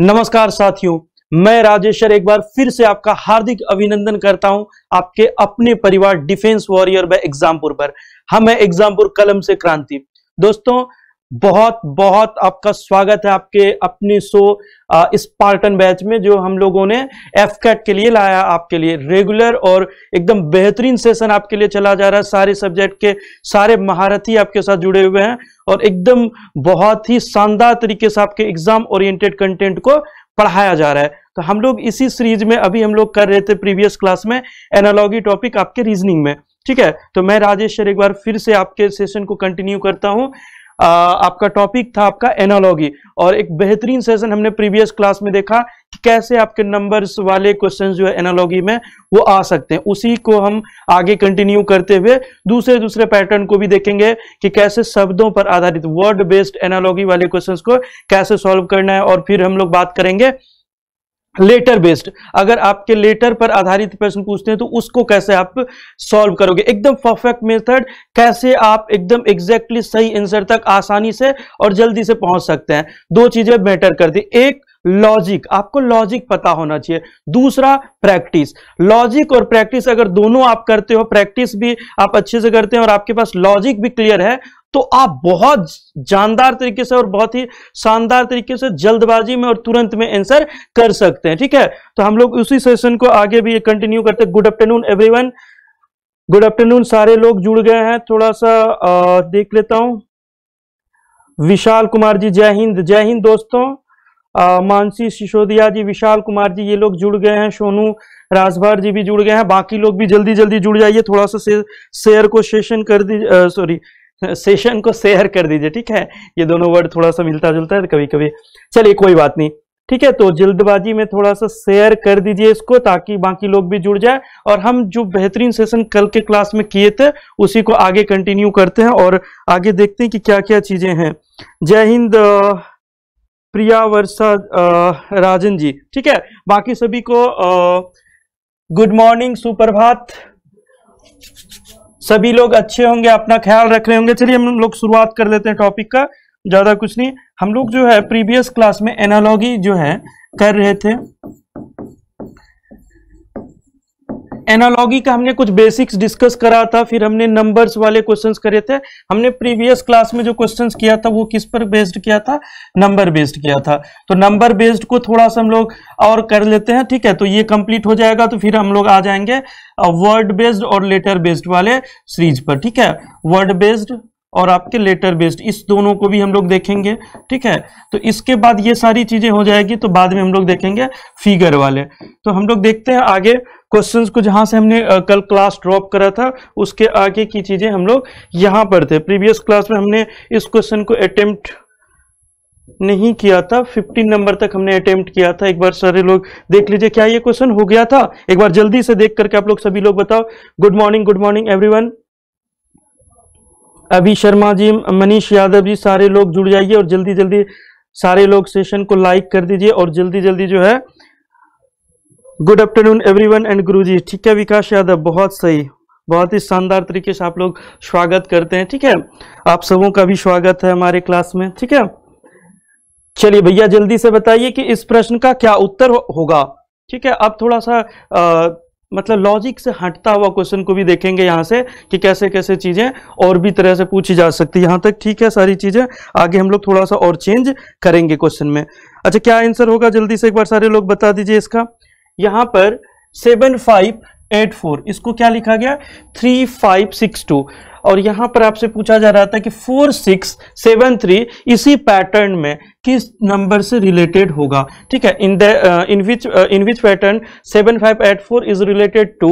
नमस्कार साथियों मैं राजेश्वर एक बार फिर से आपका हार्दिक अभिनंदन करता हूं आपके अपने परिवार डिफेंस वॉरियर बाय एग्जामपुर पर हम हाँ, है एग्जामपुर कलम से क्रांति दोस्तों बहुत बहुत आपका स्वागत है आपके अपने शो स्पार्टन बैच में जो हम लोगों ने एफ कैट के लिए लाया आपके लिए रेगुलर और एकदम बेहतरीन सेशन आपके लिए चला जा रहा है सारे सब्जेक्ट के सारे महारथी आपके साथ जुड़े हुए हैं और एकदम बहुत ही शानदार तरीके से आपके एग्जाम ओरिएंटेड कंटेंट को पढ़ाया जा रहा है तो हम लोग इसी सीरीज में अभी हम लोग कर रहे थे प्रीवियस क्लास में एनालॉगी टॉपिक आपके रीजनिंग में ठीक है तो मैं राजेश सर एक बार फिर से आपके सेशन को कंटिन्यू करता हूं आ, आपका टॉपिक था आपका एनालॉगी और एक बेहतरीन सेशन हमने प्रीवियस क्लास में देखा कि कैसे आपके नंबर्स वाले क्वेश्चन जो है एनालॉगी में वो आ सकते हैं उसी को हम आगे कंटिन्यू करते हुए दूसरे दूसरे पैटर्न को भी देखेंगे कि कैसे शब्दों पर आधारित वर्ड बेस्ड एनालॉगी वाले क्वेश्चन को कैसे सॉल्व करना है और फिर हम लोग बात करेंगे लेटर बेस्ड अगर आपके लेटर पर आधारित प्रश्न पूछते हैं तो उसको कैसे आप सॉल्व करोगे एकदम परफेक्ट मेथड कैसे आप एकदम एग्जैक्टली सही आंसर तक आसानी से और जल्दी से पहुंच सकते हैं दो चीजें मैटर करती एक लॉजिक आपको लॉजिक पता होना चाहिए दूसरा प्रैक्टिस लॉजिक और प्रैक्टिस अगर दोनों आप करते हो प्रैक्टिस भी आप अच्छे से करते हैं और आपके पास लॉजिक भी क्लियर है तो आप बहुत जानदार तरीके से और बहुत ही शानदार तरीके से जल्दबाजी में और तुरंत में आंसर कर सकते हैं ठीक है तो हम लोग उसी सेशन को आगे भी कंटिन्यू करते हैं good afternoon everyone good afternoon सारे लोग जुड़ गए हैं थोड़ा सा आ, देख लेता हूं विशाल कुमार जी जय हिंद जय हिंद दोस्तों मानसी सिसोदिया जी विशाल कुमार जी ये लोग जुड़ गए हैं सोनू राजभर जी भी जुड़ गए हैं बाकी लोग भी जल्दी जल्दी जुड़ जाइए थोड़ा सा शेयर को सेशन कर दीजिए सॉरी सेशन को शेयर कर दीजिए ठीक है ये दोनों वर्ड थोड़ा सा मिलता जुलता है तो कभी कभी चलिए कोई बात नहीं ठीक है तो जल्दबाजी में थोड़ा सा शेयर कर दीजिए इसको ताकि बाकी लोग भी जुड़ जाए और हम जो बेहतरीन सेशन कल के क्लास में किए थे उसी को आगे कंटिन्यू करते हैं और आगे देखते हैं कि क्या क्या चीजें हैं जय हिंद प्रिया वर्षा राजन जी ठीक है बाकी सभी को गुड मॉर्निंग सुप्रभात सभी लोग अच्छे होंगे अपना ख्याल रख रहे होंगे चलिए हम लोग शुरुआत कर लेते हैं टॉपिक का ज़्यादा कुछ नहीं हम लोग जो है प्रीवियस क्लास में एनालॉगी जो है कर रहे थे एनालॉगी का हमने कुछ बेसिक्स डिस्कस करा था फिर हमने नंबर्स वाले क्वेश्चंस करे थे हमने प्रीवियस क्लास में जो क्वेश्चंस किया था वो किस पर बेस्ड किया था नंबर बेस्ड किया था तो नंबर बेस्ड को थोड़ा सा हम लोग और कर लेते हैं ठीक है तो ये कंप्लीट हो जाएगा तो फिर हम लोग आ जाएंगे वर्ड uh, बेस्ड और लेटर बेस्ड वाले सीरीज पर ठीक है वर्ड बेस्ड और आपके लेटर बेस्ड इस दोनों को भी हम लोग देखेंगे ठीक है तो इसके बाद ये सारी चीजें हो जाएगी तो बाद में हम लोग देखेंगे फिगर वाले तो हम लोग देखते हैं आगे क्वेश्चंस को जहां से हमने कल क्लास ड्रॉप करा था उसके आगे की चीजें हम लोग यहां पर थे प्रीवियस क्लास में हमने इस क्वेश्चन को अटेम्प्ट नहीं किया था 15 नंबर तक हमने अटेम्प्ट किया था एक बार सारे लोग देख लीजिए क्या ये क्वेश्चन हो गया था एक बार जल्दी से देख करके आप लोग सभी लोग बताओ good morning good morning everyone अभी शर्मा जी मनीष यादव जी सारे लोग जुड़ जाइए और जल्दी जल्दी सारे लोग सेशन को लाइक कर दीजिए और जल्दी जल्दी जो है good afternoon everyone and Guruji ठीक है विकास यादव बहुत सही बहुत ही शानदार तरीके से आप लोग स्वागत करते हैं ठीक है आप सबों का भी स्वागत है हमारे क्लास में ठीक है चलिए भैया जल्दी से बताइए कि इस प्रश्न का क्या उत्तर होगा ठीक है अब थोड़ा सा आ, मतलब लॉजिक से हटता हुआ क्वेश्चन को भी देखेंगे यहाँ से कि कैसे कैसे चीज़ें और भी तरह से पूछी जा सकती है यहाँ तक ठीक है सारी चीज़ें आगे हम लोग थोड़ा सा और चेंज करेंगे क्वेश्चन में अच्छा क्या आंसर होगा जल्दी से एक बार सारे लोग बता दीजिए इसका यहाँ पर सेवन फाइव एट फोर इसको क्या लिखा गया थ्री फाइव सिक्स टू और यहाँ पर आपसे पूछा जा रहा था कि फोर सिक्स सेवन थ्री इसी पैटर्न में किस नंबर से रिलेटेड होगा ठीक है in the in which in which pattern seven five eight four is related to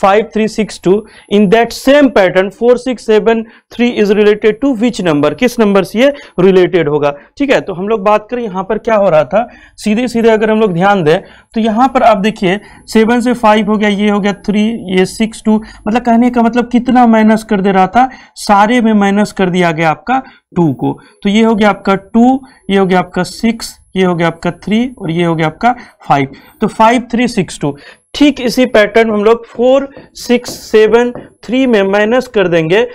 five three six two in that same pattern four six seven three is related to which number किस number से ये related होगा ठीक है तो हम लोग बात करें यहाँ पर क्या हो रहा था सीधे सीधे अगर हम लोग ध्यान दें तो यहाँ पर आप देखिए सेवन से फाइव हो गया ये हो गया थ्री ये सिक्स टू मतलब कहने का मतलब कितना माइनस कर दे रहा था सारे में माइनस कर दिया गया आपका टू को तो ये हो गया आपका टू ये हो गया आपका सिक्स ये हो गया आपका थ्री और ये हो गया आपका फाइव तो फाइव थ्री सिक्स टू ठीक इसी पैटर्न में हम लोग फोर सिक्स सेवन थ्री में माइनस कर देंगे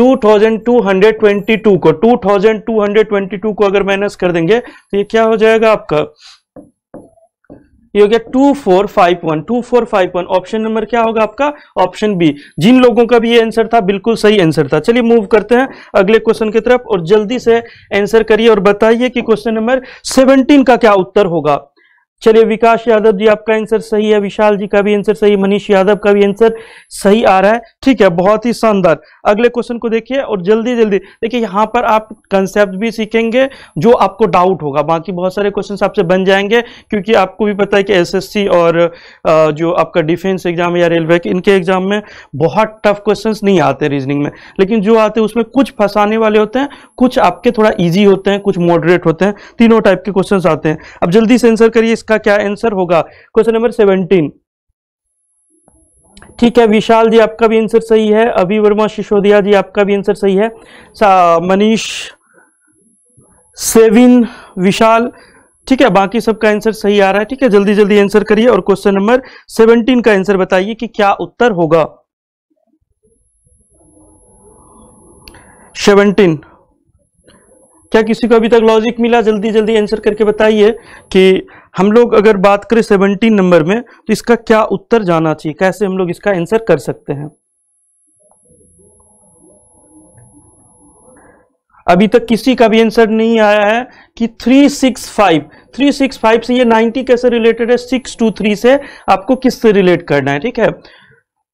2222 को 2222 को अगर माइनस कर देंगे तो ये क्या हो जाएगा आपका ये हो गया two four five one two four five one option number क्या होगा आपका ऑप्शन बी जिन लोगों का भी ये आंसर था बिल्कुल सही आंसर था चलिए मूव करते हैं अगले क्वेश्चन की तरफ और जल्दी से आंसर करिए और बताइए कि क्वेश्चन नंबर सेवनटीन का क्या उत्तर होगा चलिए विकास यादव जी आपका आंसर सही है विशाल जी का भी आंसर सही मनीष यादव का भी आंसर सही आ रहा है ठीक है बहुत ही शानदार अगले क्वेश्चन को देखिए और जल्दी जल्दी देखिए यहाँ पर आप कंसेप्ट भी सीखेंगे जो आपको डाउट होगा बाकी बहुत सारे क्वेश्चन आपसे बन जाएंगे क्योंकि आपको भी पता है कि एस और जो आपका डिफेंस एग्जाम या रेलवे इनके एग्जाम में बहुत टफ क्वेश्चन नहीं आते रीजनिंग में लेकिन जो आते हैं उसमें कुछ फंसाने वाले होते हैं कुछ आपके थोड़ा ईजी होते हैं कुछ मॉडरेट होते हैं तीनों टाइप के क्वेश्चन आते हैं अब जल्दी से आंसर करिए इसका क्या आंसर होगा क्वेश्चन नंबर सेवनटीन ठीक है विशाल जी आपका भी आंसर सही है अभि वर्मा सिसोदिया जी आपका भी आंसर सही है मनीष सेविन विशाल ठीक है बाकी सबका आंसर सही आ रहा है ठीक है जल्दी जल्दी आंसर करिए और क्वेश्चन नंबर सेवनटीन का आंसर बताइए कि क्या उत्तर होगा सेवनटीन क्या किसी को अभी तक लॉजिक मिला जल्दी जल्दी आंसर करके बताइए कि हम लोग अगर बात करें सेवनटीन नंबर में तो इसका क्या उत्तर जाना चाहिए कैसे हम लोग इसका आंसर कर सकते हैं अभी तक किसी का भी आंसर नहीं आया है कि 365 365 से ये 90 कैसे रिलेटेड है 623 से आपको किससे रिलेट करना है ठीक है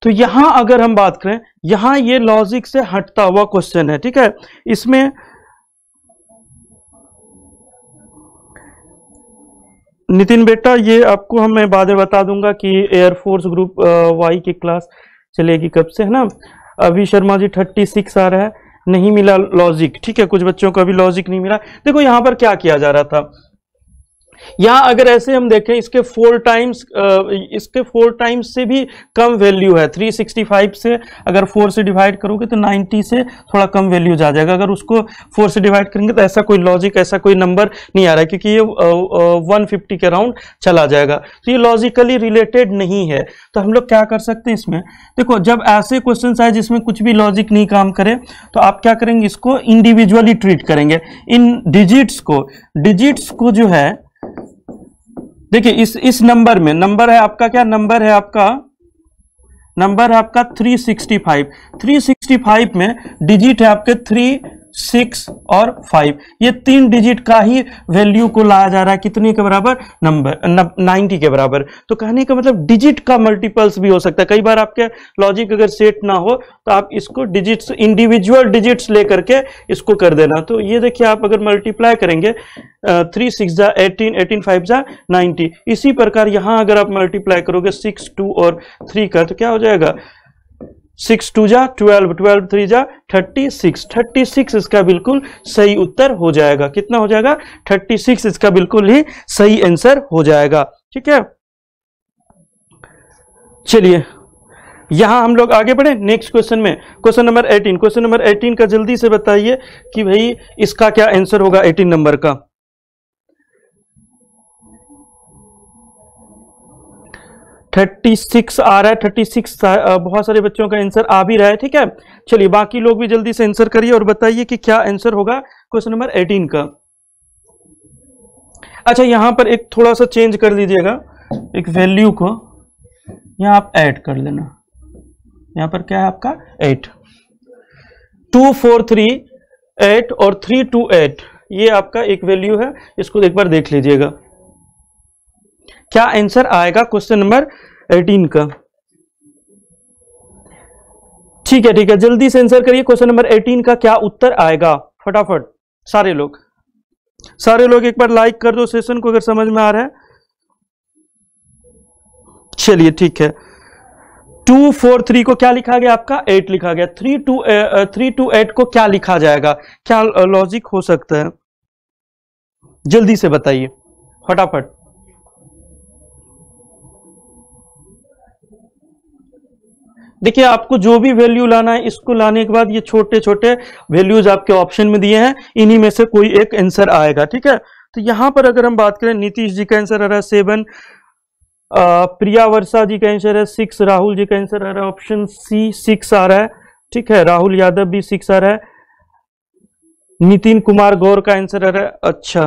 तो यहां अगर हम बात करें यहां ये लॉजिक से हटता हुआ क्वेश्चन है ठीक है इसमें नितिन बेटा ये आपको हम मैं बाद में बता दूंगा कि एयरफोर्स ग्रुप वाई की क्लास चलेगी कब से है ना अभी शर्मा जी थर्टी सिक्स आ रहा है नहीं मिला लॉजिक ठीक है कुछ बच्चों को अभी लॉजिक नहीं मिला देखो यहाँ पर क्या किया जा रहा था यहाँ अगर ऐसे हम देखें इसके फोर टाइम्स इसके फोर टाइम्स से भी कम वैल्यू है 365 से अगर फोर से डिवाइड करोगे तो 90 से थोड़ा कम वैल्यू जा जाएगा अगर उसको फोर से डिवाइड करेंगे तो ऐसा कोई लॉजिक ऐसा कोई नंबर नहीं आ रहा है क्योंकि ये वन फिफ्टी के अराउंड चला जाएगा तो ये लॉजिकली रिलेटेड नहीं है तो हम लोग क्या कर सकते हैं इसमें देखो जब ऐसे क्वेश्चन आए जिसमें कुछ भी लॉजिक नहीं काम करे तो आप क्या करेंगे इसको इंडिविजुअली ट्रीट करेंगे इन डिजिट्स को डिजिट्स को जो है देखिए इस इस नंबर में नंबर है आपका क्या नंबर है आपका नंबर है आपका 365 365 में डिजिट है आपके थ्री सिक्स और फाइव ये तीन डिजिट का ही वैल्यू को लाया जा रहा है कितने के बराबर नंबर नाइन्टी के बराबर तो कहने का मतलब डिजिट का मल्टीपल्स भी हो सकता है कई बार आपके लॉजिक अगर सेट ना हो तो आप इसको डिजिट्स इंडिविजुअल डिजिट्स लेकर के इसको कर देना तो ये देखिए आप अगर मल्टीप्लाई करेंगे थ्री सिक्स जा एटीन एटीन फाइव जा नाइन्टी इसी प्रकार यहाँ अगर आप मल्टीप्लाई करोगे सिक्स टू और थ्री का तो क्या हो जाएगा सिक्स टू जा ट्वेल्व ट्वेल्व थ्री जा थर्टी सिक्स थर्टी सिक्स इसका बिल्कुल सही उत्तर हो जाएगा कितना हो जाएगा थर्टी सिक्स इसका बिल्कुल ही सही आंसर हो जाएगा ठीक है चलिए यहां हम लोग आगे बढ़े नेक्स्ट क्वेश्चन में question number eighteen question number eighteen का जल्दी से बताइए कि भाई इसका क्या आंसर होगा एटीन नंबर का थर्टी सिक्स आ रहा है थर्टी सिक्स बहुत सारे बच्चों का आंसर आ भी रहा है ठीक है चलिए बाकी लोग भी जल्दी से आंसर करिए और बताइए कि क्या आंसर होगा क्वेश्चन नंबर एटीन का अच्छा यहां पर एक थोड़ा सा चेंज कर दीजिएगा एक वैल्यू को यहाँ आप ऐड कर लेना यहाँ पर क्या है आपका eight two four three eight और थ्री टू एट ये आपका एक वैल्यू है इसको एक बार देख लीजिएगा क्या आंसर आएगा क्वेश्चन नंबर एटीन का ठीक है ठीक है जल्दी से आंसर करिए क्वेश्चन नंबर एटीन का क्या उत्तर आएगा फटाफट सारे लोग सारे लोग एक बार लाइक कर दो सेशन को अगर समझ में आ रहा है चलिए ठीक है टू फोर थ्री को क्या लिखा गया आपका एट लिखा गया three two three two eight को क्या लिखा जाएगा क्या लॉजिक हो सकता है जल्दी से बताइए फटाफट देखिए आपको जो भी वैल्यू लाना है इसको लाने के बाद ये छोटे छोटे वैल्यूज आपके ऑप्शन में दिए हैं इन्हीं में से कोई एक आंसर आएगा ठीक है तो यहां पर अगर हम बात करें नीतीश जी का आंसर आ रहा है सेवन प्रिया वर्षा जी का आंसर है सिक्स राहुल जी का आंसर आ रहा है ऑप्शन सी सिक्स आ रहा है ठीक है राहुल यादव भी सिक्स आ रहा है नितिन कुमार गौर का आंसर आ रहा है अच्छा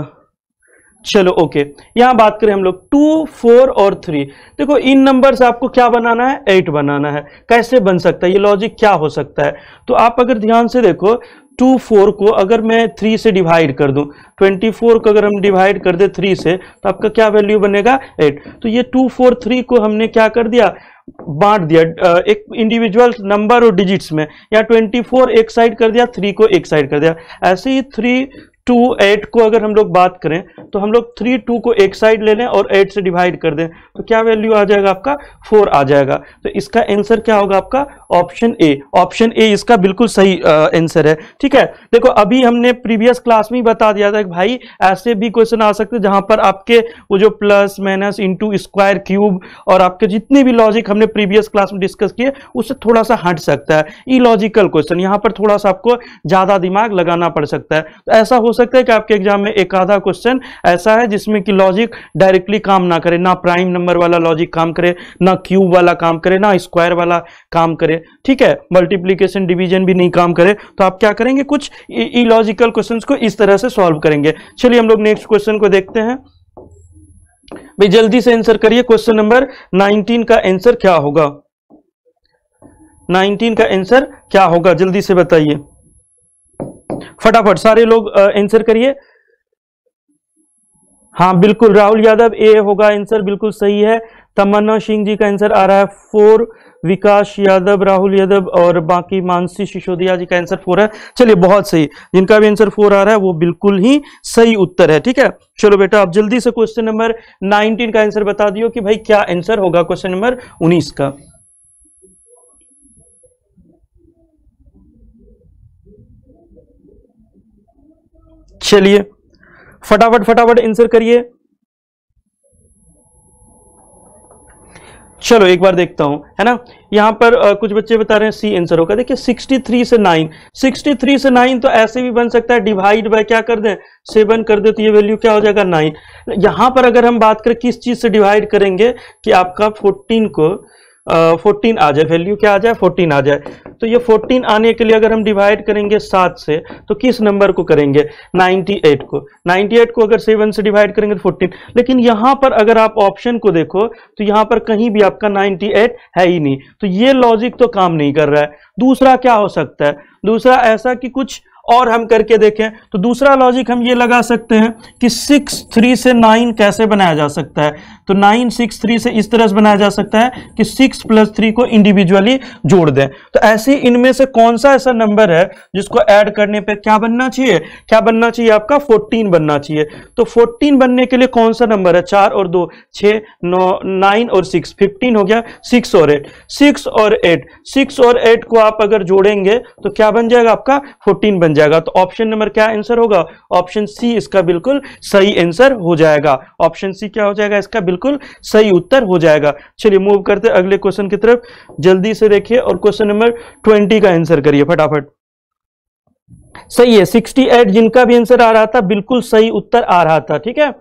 चलो ओके यहां बात करें हम लोग टू फोर और थ्री देखो इन नंबर से आपको क्या बनाना है एट बनाना है कैसे बन सकता है ये लॉजिक क्या हो सकता है तो आप अगर ध्यान से देखो टू फोर को अगर मैं थ्री से डिवाइड कर दूं ट्वेंटी फोर को अगर हम डिवाइड कर दे थ्री से तो आपका क्या वैल्यू बनेगा एट तो ये टू फोर थ्री को हमने क्या कर दिया बांट दिया एक इंडिविजुअल नंबर और डिजिट्स में या 24 एक साइड कर दिया थ्री को एक साइड कर दिया ऐसे ही थ्री टू एट को अगर हम लोग बात करें तो हम लोग थ्री टू को एक साइड ले लें और एट से डिवाइड कर दें तो क्या वैल्यू आ जाएगा आपका फोर आ जाएगा तो इसका आंसर क्या होगा आपका ऑप्शन ए ऑप्शन ए इसका बिल्कुल सही आंसर है ठीक है देखो अभी हमने प्रीवियस क्लास में ही बता दिया था कि भाई ऐसे भी क्वेश्चन आ सकते जहां पर आपके वो जो plus minus into square cube और आपके जितने भी लॉजिक हमने प्रीवियस क्लास में डिस्कस किए उससे थोड़ा सा हट सकता है ई लॉजिकल क्वेश्चन यहाँ पर थोड़ा सा आपको ज़्यादा दिमाग लगाना पड़ सकता है तो ऐसा हो सकता है कि आपके एग्जाम में एक आधा क्वेश्चन ऐसा है जिसमें कि लॉजिक डायरेक्टली काम ना करे ना प्राइम नंबर वाला लॉजिक काम करे ना क्यूब वाला काम करे ना स्क्वायर वाला काम करे ठीक है मल्टीप्लीकेशन डिवीजन भी नहीं काम करे तो आप क्या करेंगे कुछ इलॉजिकल क्वेश्चन को इस तरह से सॉल्व करेंगे चलिए हम लोग नेक्स्ट क्वेश्चन को देखते हैं भाई जल्दी से आंसर करिए क्वेश्चन नंबर 19 का आंसर क्या होगा 19 का आंसर क्या होगा जल्दी से बताइए फटाफट सारे लोग आंसर करिए हाँ बिल्कुल राहुल यादव ए होगा आंसर बिल्कुल सही है तमन्ना सिंह जी का आंसर आ रहा है फोर विकास यादव राहुल यादव और बाकी मानसी सिसोदिया जी का आंसर फोर है चलिए बहुत सही जिनका भी आंसर फोर आ रहा है वो बिल्कुल ही सही उत्तर है ठीक है चलो बेटा आप जल्दी से क्वेश्चन नंबर नाइनटीन का आंसर बता दियो कि भाई क्या आंसर होगा क्वेश्चन नंबर उन्नीस का चलिए फटाफट फटाफट आंसर करिए चलो एक बार देखता हूं है ना यहां पर आ, कुछ बच्चे बता रहे हैं सी आंसर होगा देखिए 63 से 9 63 से 9 तो ऐसे भी बन सकता है डिवाइड बाय क्या कर दें सेवन कर दे तो ये वैल्यू क्या हो जाएगा नाइन यहां पर अगर हम बात करें किस चीज़ से डिवाइड करेंगे कि आपका 14 को फोर्टीन आ जाए वैल्यू क्या आ जाए फोर्टीन आ जाए तो ये फोर्टीन आने के लिए अगर हम डिवाइड करेंगे सात से तो किस नंबर को करेंगे नाइन्टी एट को नाइन्टी एट को अगर सेवन से डिवाइड करेंगे तो फोर्टीन लेकिन यहाँ पर अगर आप ऑप्शन को देखो तो यहाँ पर कहीं भी आपका नाइन्टी एट है ही नहीं तो ये लॉजिक तो काम नहीं कर रहा है दूसरा क्या हो सकता है दूसरा ऐसा कि कुछ और हम करके देखें तो दूसरा लॉजिक हम ये लगा सकते हैं कि सिक्स थ्री से नाइन कैसे बनाया जा सकता है तो नाइन सिक्स थ्री से इस तरह से बनाया जा सकता है कि सिक्स प्लस थ्री को इंडिविजुअली जोड़ दें तो ऐसे इनमें से कौन सा ऐसा नंबर है जिसको ऐड करने पर क्या बनना चाहिए क्या बनना चाहिए आपका फोर्टीन बनना चाहिए तो फोर्टीन बनने के लिए कौन सा नंबर है चार और दो छः नौ नाइन और सिक्स फिफ्टीन हो गया सिक्स और एट सिक्स और एट सिक्स और एट को आप अगर जोड़ेंगे तो क्या बन जाएगा आपका फोर्टीन बन जाएगा तो ऑप्शन नंबर क्या आंसर होगा ऑप्शन सी इसका बिल्कुल सही आंसर हो जाएगा ऑप्शन सी क्या हो जाएगा इसका बिल्कुल सही उत्तर हो जाएगा चलिए मूव करते अगले क्वेश्चन की तरफ जल्दी से देखिए और क्वेश्चन नंबर ट्वेंटी का आंसर करिए फटाफट सही है सिक्सटी एट जिनका भी आंसर आ रहा था बिल्कुल सही उत्तर आ रहा था ठीक है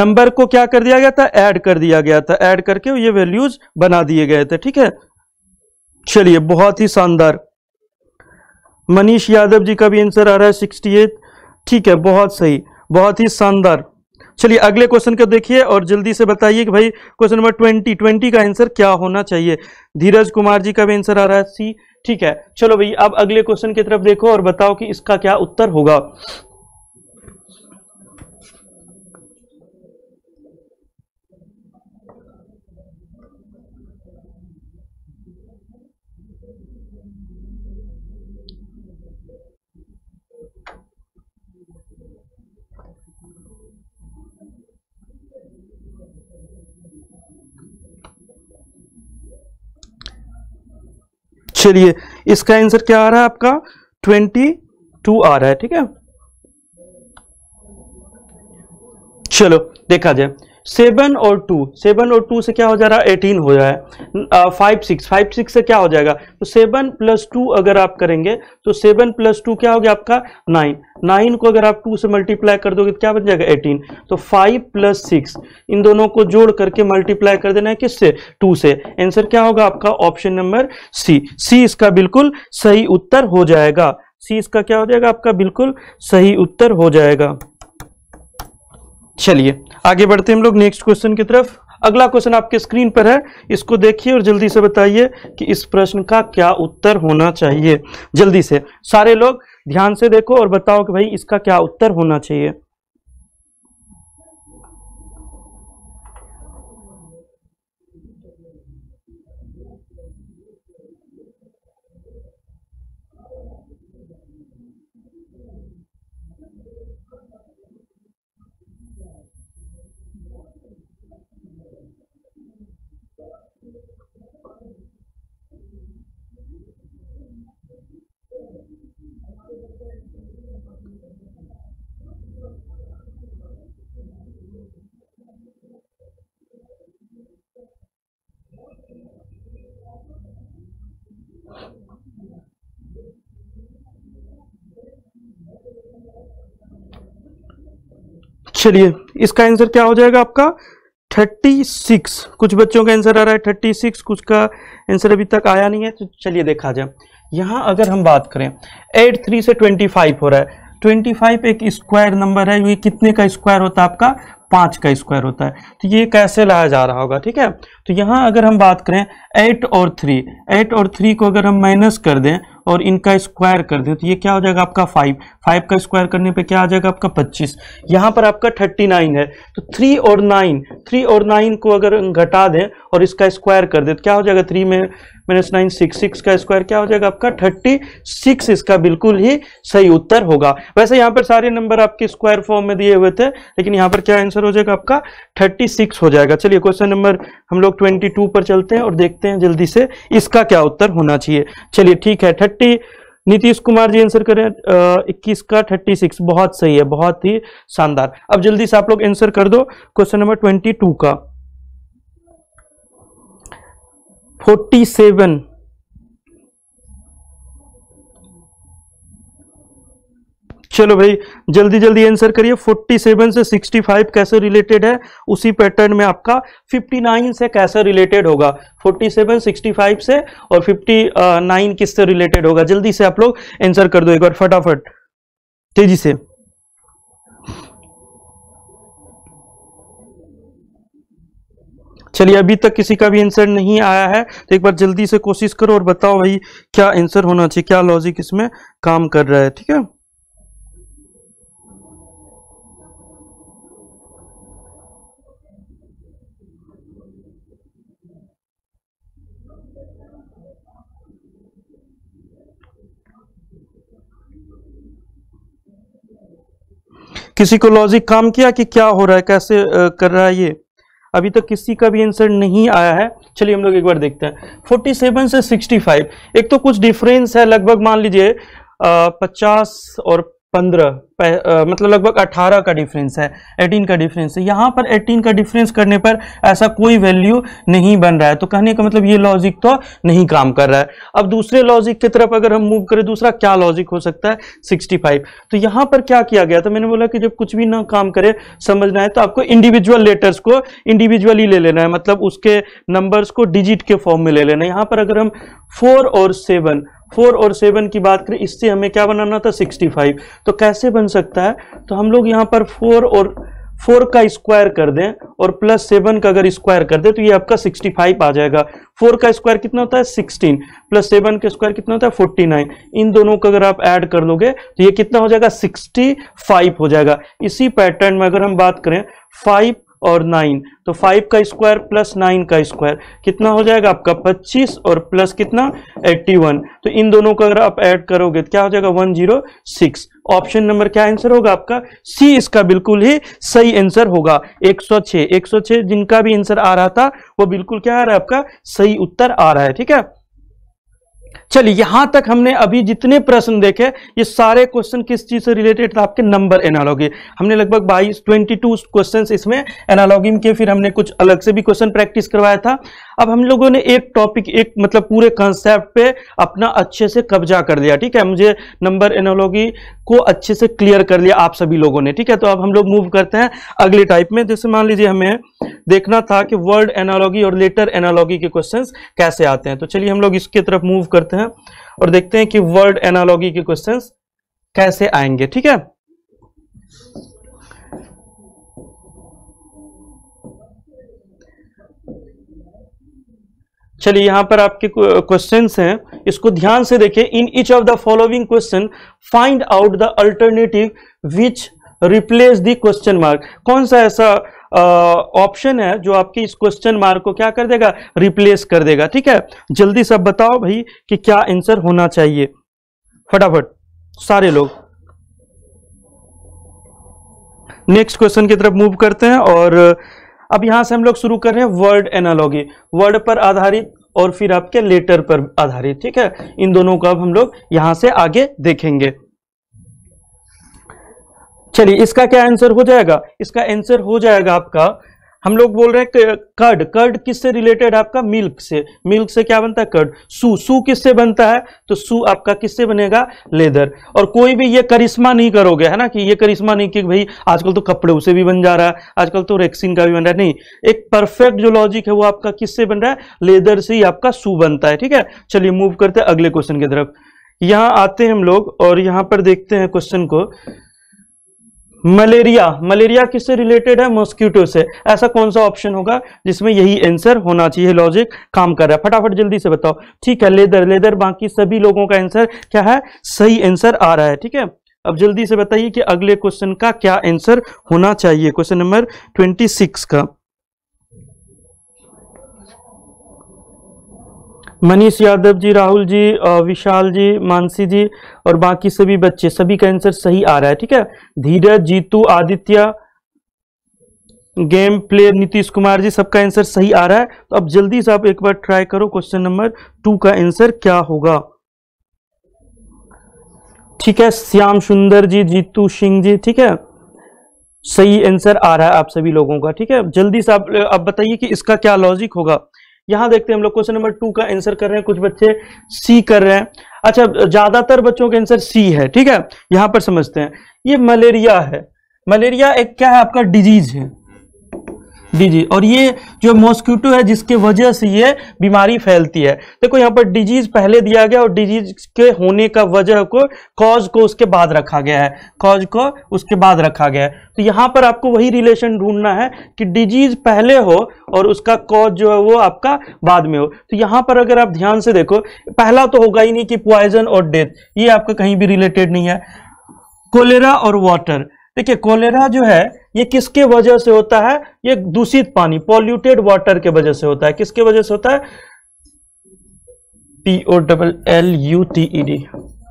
नंबर को क्या कर दिया गया था ऐड कर दिया गया था ऐड करके ये वैल्यूज बना दिए गए थे ठीक है चलिए बहुत ही शानदार मनीष यादव जी का भी आंसर आ रहा है सिक्सटी एट ठीक है बहुत सही बहुत ही शानदार चलिए अगले क्वेश्चन को देखिए और जल्दी से बताइए कि भाई क्वेश्चन नंबर ट्वेंटी ट्वेंटी का आंसर क्या होना चाहिए धीरज कुमार जी का भी आंसर आ रहा है सी ठीक है चलो भाई अब अगले क्वेश्चन की तरफ देखो और बताओ कि इसका क्या उत्तर होगा चलिए इसका आंसर क्या आ रहा है आपका ट्वेंटी टू आ रहा है ठीक है चलो देखा जाए सेवन और टू सेवन और टू से क्या हो जा रहा है एटीन हो जाए फाइव सिक्स फाइव सिक्स से क्या हो जाएगा तो सेवन प्लस टू अगर आप करेंगे तो सेवन प्लस टू क्या हो गया आपका नाइन नाइन को अगर आप टू से मल्टीप्लाई कर दोगे तो क्या बन जाएगा एटीन तो फाइव प्लस सिक्स इन दोनों को जोड़ करके मल्टीप्लाई कर देना है किससे टू से आंसर क्या होगा आपका ऑप्शन नंबर सी सी इसका बिल्कुल सही उत्तर हो जाएगा सी इसका क्या हो जाएगा आपका बिल्कुल सही उत्तर हो जाएगा चलिए आगे बढ़ते हम लोग नेक्स्ट क्वेश्चन की तरफ अगला क्वेश्चन आपके स्क्रीन पर है इसको देखिए और जल्दी से बताइए कि इस प्रश्न का क्या उत्तर होना चाहिए जल्दी से सारे लोग ध्यान से देखो और बताओ कि भाई इसका क्या उत्तर होना चाहिए चलिए इसका आंसर क्या हो जाएगा आपका 36 कुछ बच्चों का आंसर आ रहा है 36 कुछ का आंसर अभी तक आया नहीं है तो चलिए देखा जाए यहाँ अगर हम बात करें एट थ्री से 25 हो रहा है 25 एक स्क्वायर नंबर है ये कितने का स्क्वायर होता है आपका पाँच का स्क्वायर होता है तो ये कैसे लाया जा रहा होगा ठीक है तो यहाँ अगर हम बात करें एट और थ्री एट और थ्री को अगर हम माइनस कर दें और इनका स्क्वायर कर दें तो ये क्या हो जाएगा आपका फाइव फाइव का स्क्वायर करने पे क्या आ जाएगा आपका पच्चीस यहाँ पर आपका थर्टी नाइन है तो थ्री और नाइन थ्री और नाइन को अगर घटा दें और इसका स्क्वायर कर दें तो क्या हो जाएगा थ्री में माइनस नाइन सिक्स सिक्स का स्क्वायर क्या हो जाएगा आपका थर्टी सिक्स इसका बिल्कुल ही सही उत्तर होगा वैसे यहाँ पर सारे नंबर आपके स्क्वायर फॉर्म में दिए हुए थे लेकिन यहाँ पर क्या आंसर हो जाएगा आपका थर्टी सिक्स हो जाएगा चलिए क्वेश्चन नंबर हम लोग ट्वेंटी टू पर चलते हैं और देखते हैं जल्दी से इसका क्या उत्तर होना चाहिए चलिए ठीक है थर्टी नीतीश कुमार जी आंसर करें इक्कीस का थर्टी सिक्स बहुत सही है बहुत ही शानदार अब जल्दी से आप लोग आंसर कर दो क्वेश्चन नंबर ट्वेंटी टू का फोर्टी सेवन चलो भाई जल्दी जल्दी आंसर करिए 47 से 65 कैसे रिलेटेड है उसी पैटर्न में आपका 59 से कैसे रिलेटेड होगा 47 65 से और 59 किससे रिलेटेड होगा जल्दी से आप लोग आंसर कर दो एक बार फटाफट तेजी से चलिए अभी तक किसी का भी आंसर नहीं आया है तो एक बार जल्दी से कोशिश करो और बताओ भाई क्या आंसर होना चाहिए क्या लॉजिक इसमें काम कर रहा है ठीक है किसी को लॉजिक काम किया कि क्या हो रहा है कैसे कर रहा है ये अभी तक तो किसी का भी आंसर नहीं आया है चलिए हम लोग एक बार देखते हैं 47 से 65 एक तो कुछ डिफरेंस है लगभग मान लीजिए पचास और पंद्रह मतलब लगभग अठारह का डिफरेंस है एटीन का डिफरेंस है यहाँ पर एटीन का डिफरेंस करने पर ऐसा कोई वैल्यू नहीं बन रहा है तो कहने का मतलब ये लॉजिक तो नहीं काम कर रहा है अब दूसरे लॉजिक की तरफ अगर हम मूव करें दूसरा क्या लॉजिक हो सकता है सिक्सटी फाइव तो यहाँ पर क्या किया गया तो मैंने बोला कि जब कुछ भी ना काम करे समझना है तो आपको इंडिविजुअल लेटर्स को इंडिविजुअली ले लेना है मतलब उसके नंबर्स को डिजिट के फॉर्म में ले लेना है यहाँ पर अगर हम फोर और सेवन फोर और सेवन की बात करें इससे हमें क्या बनाना था सिक्सटी फाइव तो कैसे बन सकता है तो हम लोग यहाँ पर फोर और फोर का स्क्वायर कर दें और प्लस सेवन का अगर स्क्वायर कर दें तो ये आपका सिक्सटी फाइव आ जाएगा फोर का स्क्वायर कितना होता है सिक्सटीन प्लस सेवन का स्क्वायर कितना होता है फोर्टी नाइन इन दोनों का अगर आप ऐड कर लोगे तो ये कितना हो जाएगा सिक्सटी फाइव हो जाएगा इसी पैटर्न में अगर हम बात करें फाइव और नाइन तो फाइव का स्क्वायर प्लस नाइन का स्क्वायर कितना हो जाएगा आपका पच्चीस और प्लस कितना एट्टी वन तो इन दोनों का अगर आप ऐड करोगे तो क्या हो जाएगा one zero six option number क्या आंसर होगा आपका सी इसका बिल्कुल ही सही आंसर होगा 106 106 जिनका भी आंसर आ रहा था वो बिल्कुल क्या आ रहा है आपका सही उत्तर आ रहा है ठीक है चलिए यहां तक हमने अभी जितने प्रश्न देखे ये सारे क्वेश्चन किस चीज से रिलेटेड था आपके नंबर एनालॉगी हमने लगभग बाईस ट्वेंटी टू क्वेश्चन इसमें एनालॉगी के फिर हमने कुछ अलग से भी क्वेश्चन प्रैक्टिस करवाया था अब हम लोगों ने एक टॉपिक एक मतलब पूरे कॉन्सेप्ट पे अपना अच्छे से कब्जा कर लिया ठीक है मुझे नंबर एनोलॉजी को अच्छे से क्लियर कर लिया आप सभी लोगों ने ठीक है तो अब हम लोग मूव करते हैं अगले टाइप में जैसे मान लीजिए हमें देखना था कि वर्ड एनालॉजी और लेटर एनालॉजी के क्वेश्चंस कैसे आते हैं तो चलिए हम लोग इसकी तरफ मूव करते हैं और देखते हैं कि वर्ड एनालॉजी के क्वेश्चन कैसे आएंगे ठीक है चलिए यहां पर आपके क्वेश्चन हैं इसको ध्यान से देखिए in each of the following question find out the alternative which replace the question mark कौन सा ऐसा ऑप्शन है जो आपके इस क्वेश्चन मार्क को क्या कर देगा रिप्लेस कर देगा ठीक है जल्दी सब बताओ भाई कि क्या आंसर होना चाहिए फटाफट सारे लोग नेक्स्ट क्वेश्चन की तरफ मूव करते हैं और अब यहां से हम लोग शुरू कर रहे हैं वर्ड एनालॉगी वर्ड पर आधारित और फिर आपके लेटर पर आधारित ठीक है इन दोनों को अब हम लोग यहां से आगे देखेंगे चलिए इसका क्या आंसर हो जाएगा इसका आंसर हो जाएगा आपका हम लोग बोल रहे हैं कर्ड कर्ड किससे रिलेटेड आपका मिल्क से मिल्क से क्या बनता है कर्ड सू सू किससे बनता है तो सू आपका किससे बनेगा लेदर और कोई भी ये करिश्मा नहीं करोगे है ना कि ये करिश्मा नहीं कि भाई आजकल तो कपड़ों से भी बन जा रहा है आजकल तो रेक्सिन का भी बन रहा है नहीं एक परफेक्ट जो लॉजिक है वो आपका किससे बन रहा है लेदर से ही आपका सू बनता है ठीक है चलिए मूव करते हैं अगले क्वेश्चन की तरफ यहाँ आते हैं हम लोग और यहाँ पर देखते हैं क्वेश्चन को मलेरिया मलेरिया किससे रिलेटेड है मॉस्क्यूटो से ऐसा कौन सा ऑप्शन होगा जिसमें यही आंसर होना चाहिए लॉजिक काम कर रहा है फटाफट जल्दी से बताओ ठीक है लेदर लेदर बाकी सभी लोगों का आंसर क्या है सही आंसर आ रहा है ठीक है अब जल्दी से बताइए कि अगले क्वेश्चन का क्या आंसर होना चाहिए क्वेश्चन नंबर ट्वेंटी सिक्स का मनीष यादव जी राहुल जी विशाल जी मानसी जी और बाकी सभी बच्चे सभी का आंसर सही आ रहा है ठीक है धीरज जीतू आदित्य गेम प्लेयर नीतीश कुमार जी सबका आंसर सही आ रहा है तो अब जल्दी से आप एक बार ट्राई करो क्वेश्चन नंबर टू का आंसर क्या होगा ठीक है श्याम सुंदर जी जीतू सिंह जी ठीक है सही आंसर आ रहा है आप सभी लोगों का ठीक है जल्दी से आप अब बताइए कि इसका क्या लॉजिक होगा यहां देखते हैं हम लोग क्वेश्चन नंबर टू का आंसर कर रहे हैं कुछ बच्चे सी कर रहे हैं अच्छा ज्यादातर बच्चों का आंसर सी है ठीक है यहां पर समझते हैं ये मलेरिया है मलेरिया एक क्या है आपका डिजीज है डिजीज और ये जो मॉस्क्यूटो है जिसके वजह से ये बीमारी फैलती है देखो यहाँ पर डिजीज पहले दिया गया और डिजीज के होने का वजह को कॉज को उसके बाद रखा गया है कॉज को उसके बाद रखा गया है तो यहाँ पर आपको वही रिलेशन ढूंढना है कि डिजीज पहले हो और उसका कॉज जो है वो आपका बाद में हो तो यहाँ पर अगर आप ध्यान से देखो पहला तो होगा ही नहीं कि प्वाइजन और डेथ ये आपका कहीं भी रिलेटेड नहीं है कोलेरा और वाटर देखिए कोलेरा जो है ये किसके वजह से होता है ये दूषित पानी पॉल्यूटेड वाटर के वजह से होता है किसके वजह से होता है P O double L U T E D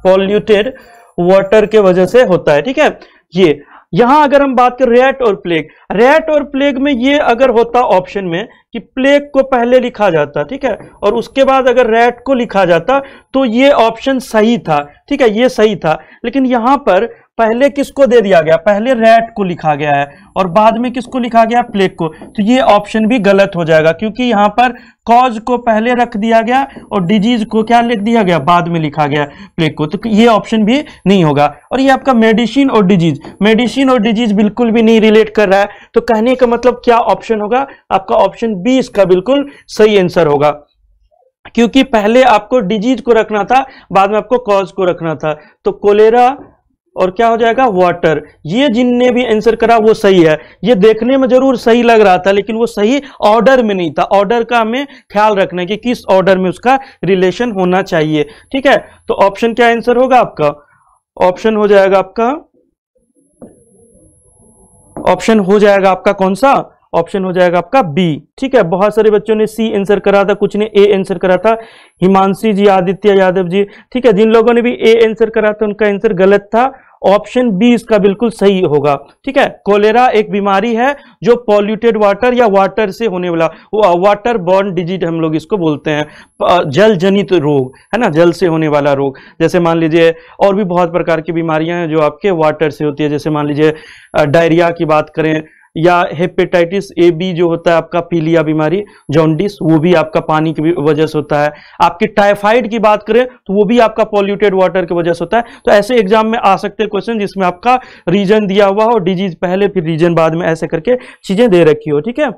polluted water के वजह से होता है ठीक है ये यहां अगर हम बात करें रेट और प्लेग रेट और प्लेग में ये अगर होता ऑप्शन में कि प्लेग को पहले लिखा जाता ठीक है और उसके बाद अगर रेट को लिखा जाता तो ये ऑप्शन सही था ठीक है ये सही था लेकिन यहां पर पहले किसको दे दिया गया पहले रैट को लिखा गया है और बाद में किसको लिखा गया प्लेग को तो ये ऑप्शन भी गलत हो जाएगा क्योंकि यहाँ पर कॉज को पहले रख दिया गया और डिजीज को क्या लिख दिया गया बाद में लिखा गया प्लेग को तो ये ऑप्शन भी नहीं होगा और ये आपका मेडिसिन और डिजीज मेडिसिन और डिजीज बिल्कुल भी नहीं रिलेट कर रहा है तो कहने का मतलब क्या ऑप्शन होगा आपका ऑप्शन बी इसका बिल्कुल सही आंसर होगा क्योंकि पहले आपको डिजीज को रखना था बाद में आपको कॉज को रखना था तो कोलेरा और क्या हो जाएगा वाटर ये जिनने भी आंसर करा वो सही है ये देखने में जरूर सही लग रहा था लेकिन वो सही ऑर्डर में नहीं था ऑर्डर का हमें ख्याल रखना है कि किस ऑर्डर में उसका रिलेशन होना चाहिए ठीक है तो ऑप्शन क्या आंसर होगा आपका ऑप्शन हो जाएगा आपका ऑप्शन हो जाएगा आपका कौन सा ऑप्शन हो जाएगा आपका बी ठीक है बहुत सारे बच्चों ने सी आंसर करा था कुछ ने ए आंसर करा था हिमांशी जी आदित्य यादव जी ठीक है जिन लोगों ने भी ए आंसर करा था उनका आंसर गलत था ऑप्शन बी इसका बिल्कुल सही होगा ठीक है कोलेरा एक बीमारी है जो पॉल्यूटेड वाटर या वाटर से होने वाला वाटर बॉर्न डिजीज हम लोग इसको बोलते हैं जल जनित रोग है ना जल से होने वाला रोग जैसे मान लीजिए और भी बहुत प्रकार की बीमारियां हैं जो आपके वाटर से होती है जैसे मान लीजिए डायरिया की बात करें या हेपेटाइटिस ए बी जो होता है आपका पीलिया बीमारी जॉन्डिस वो भी आपका पानी की वजह से होता है आपकी टाइफाइड की बात करें तो वो भी आपका पॉल्यूटेड वाटर की वजह से होता है तो ऐसे एग्जाम में आ सकते हैं क्वेश्चन जिसमें आपका रीजन दिया हुआ हो डिजीज पहले फिर रीजन बाद में ऐसे करके चीजें दे रखी हो ठीक है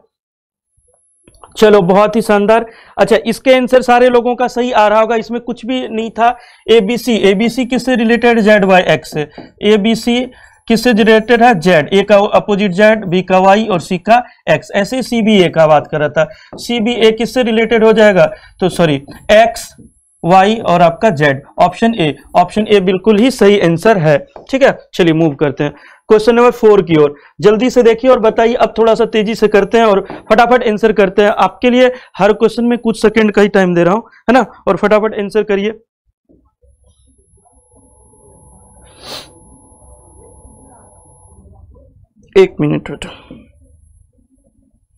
चलो बहुत ही शानदार अच्छा इसके आंसर सारे लोगों का सही आ रहा होगा इसमें कुछ भी नहीं था एबीसी एबीसी किससे related Z Y X ABC किससे रिलेटेड है जेड ए का अपोजिट जेड बी का वाई और सी का एक्स ऐसे सी बी ए का बात कर रहा था सी बी ए किससे रिलेटेड हो जाएगा तो सॉरी एक्स वाई और आपका Z option A option A बिल्कुल ही सही आंसर है ठीक है चलिए मूव करते हैं क्वेश्चन नंबर फोर की ओर जल्दी से देखिए और बताइए अब थोड़ा सा तेजी से करते हैं और फटाफट आंसर करते हैं आपके लिए हर क्वेश्चन में कुछ सेकंड का ही टाइम दे रहा हूं है ना और फटाफट आंसर करिए एक मिनट बेटा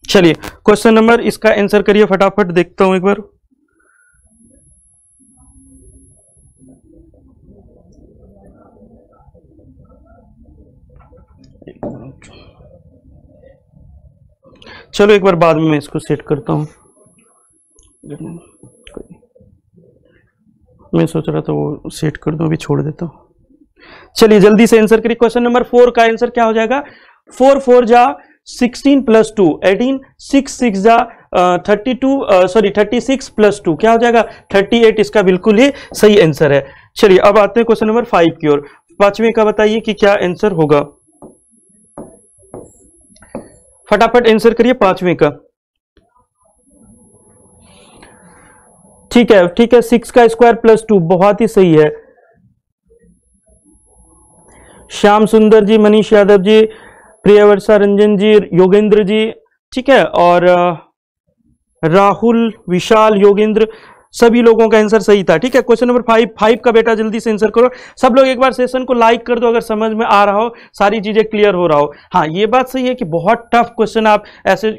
चलिए क्वेश्चन नंबर इसका आंसर करिए फटाफट देखता हूं एक बार चलो एक बार बाद में मैं इसको सेट करता हूं मैं सोच रहा था वो सेट कर दूं अभी छोड़ देता हूं चलिए जल्दी से आंसर करिए क्वेश्चन नंबर फोर का आंसर क्या हो जाएगा फोर फोर जा sixteen plus two eighteen six six जा thirty two sorry thirty six plus two क्या हो जाएगा थर्टी एट इसका बिल्कुल ही सही आंसर है चलिए अब आते हैं क्वेश्चन नंबर फाइव की ओर पांचवें का बताइए कि क्या आंसर होगा फटाफट आंसर करिए पांचवें का ठीक है ठीक है सिक्स का स्क्वायर प्लस टू बहुत ही सही है श्याम सुंदर जी मनीष यादव जी प्रियवर्षा रंजन जी योगेंद्र जी ठीक है और राहुल विशाल योगेंद्र सभी लोगों का आंसर सही था ठीक है क्वेश्चन नंबर फाइव फाइव का बेटा जल्दी से आंसर करो सब लोग एक बार सेशन को लाइक कर दो अगर समझ में आ रहा हो सारी चीजें क्लियर हो रहा हो हाँ ये बात सही है कि बहुत टफ क्वेश्चन आप ऐसे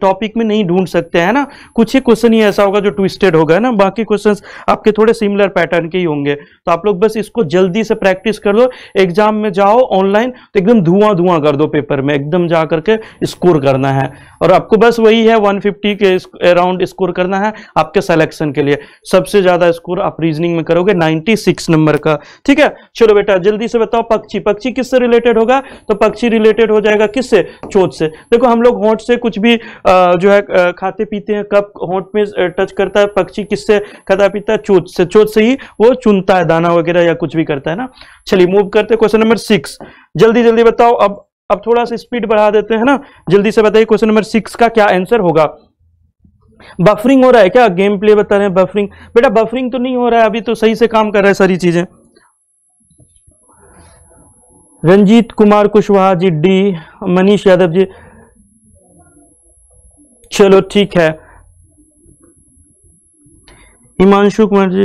टॉपिक में नहीं ढूंढ सकते हैं ना कुछ ही क्वेश्चन ही ऐसा होगा जो ट्विस्टेड होगा ना बाकी क्वेश्चन आपके थोड़े सिमिलर पैटर्न के ही होंगे तो आप लोग बस इसको जल्दी से प्रैक्टिस कर लो एग्जाम में जाओ ऑनलाइन तो एकदम धुआं धुआं कर दो पेपर में एकदम जा करके स्कोर करना है और आपको बस वही है वन के अराउंड स्कोर करना है आपके सेलेक्शन के लिए लिए सबसे ज्यादा स्कोर आप रीजनिंग में करोगे 96 नंबर का ठीक है चलो बेटा जल्दी से बताओ पक्षी पक्षी किससे रिलेटेड होगा तो पक्षी रिलेटेड हो जाएगा किससे चोट से देखो हम लोग होट से कुछ भी जो है खाते पीते हैं कब होट में टच करता है पक्षी किससे खाता पीता है चोट से चोट से ही वो चुनता है दाना वगैरह या कुछ भी करता है ना चलिए मूव करते हैं क्वेश्चन नंबर सिक्स जल्दी जल्दी बताओ अब अब थोड़ा सा स्पीड बढ़ा देते हैं ना जल्दी से बताइए क्वेश्चन नंबर सिक्स का क्या आंसर होगा बफरिंग हो रहा है क्या गेम प्ले बता रहे हैं बफरिंग बेटा बफरिंग तो नहीं हो रहा है अभी तो सही से काम कर रहा है सारी चीजें रंजीत कुमार कुशवाहा जी डी मनीष यादव जी चलो ठीक है हिमांशु कुमार जी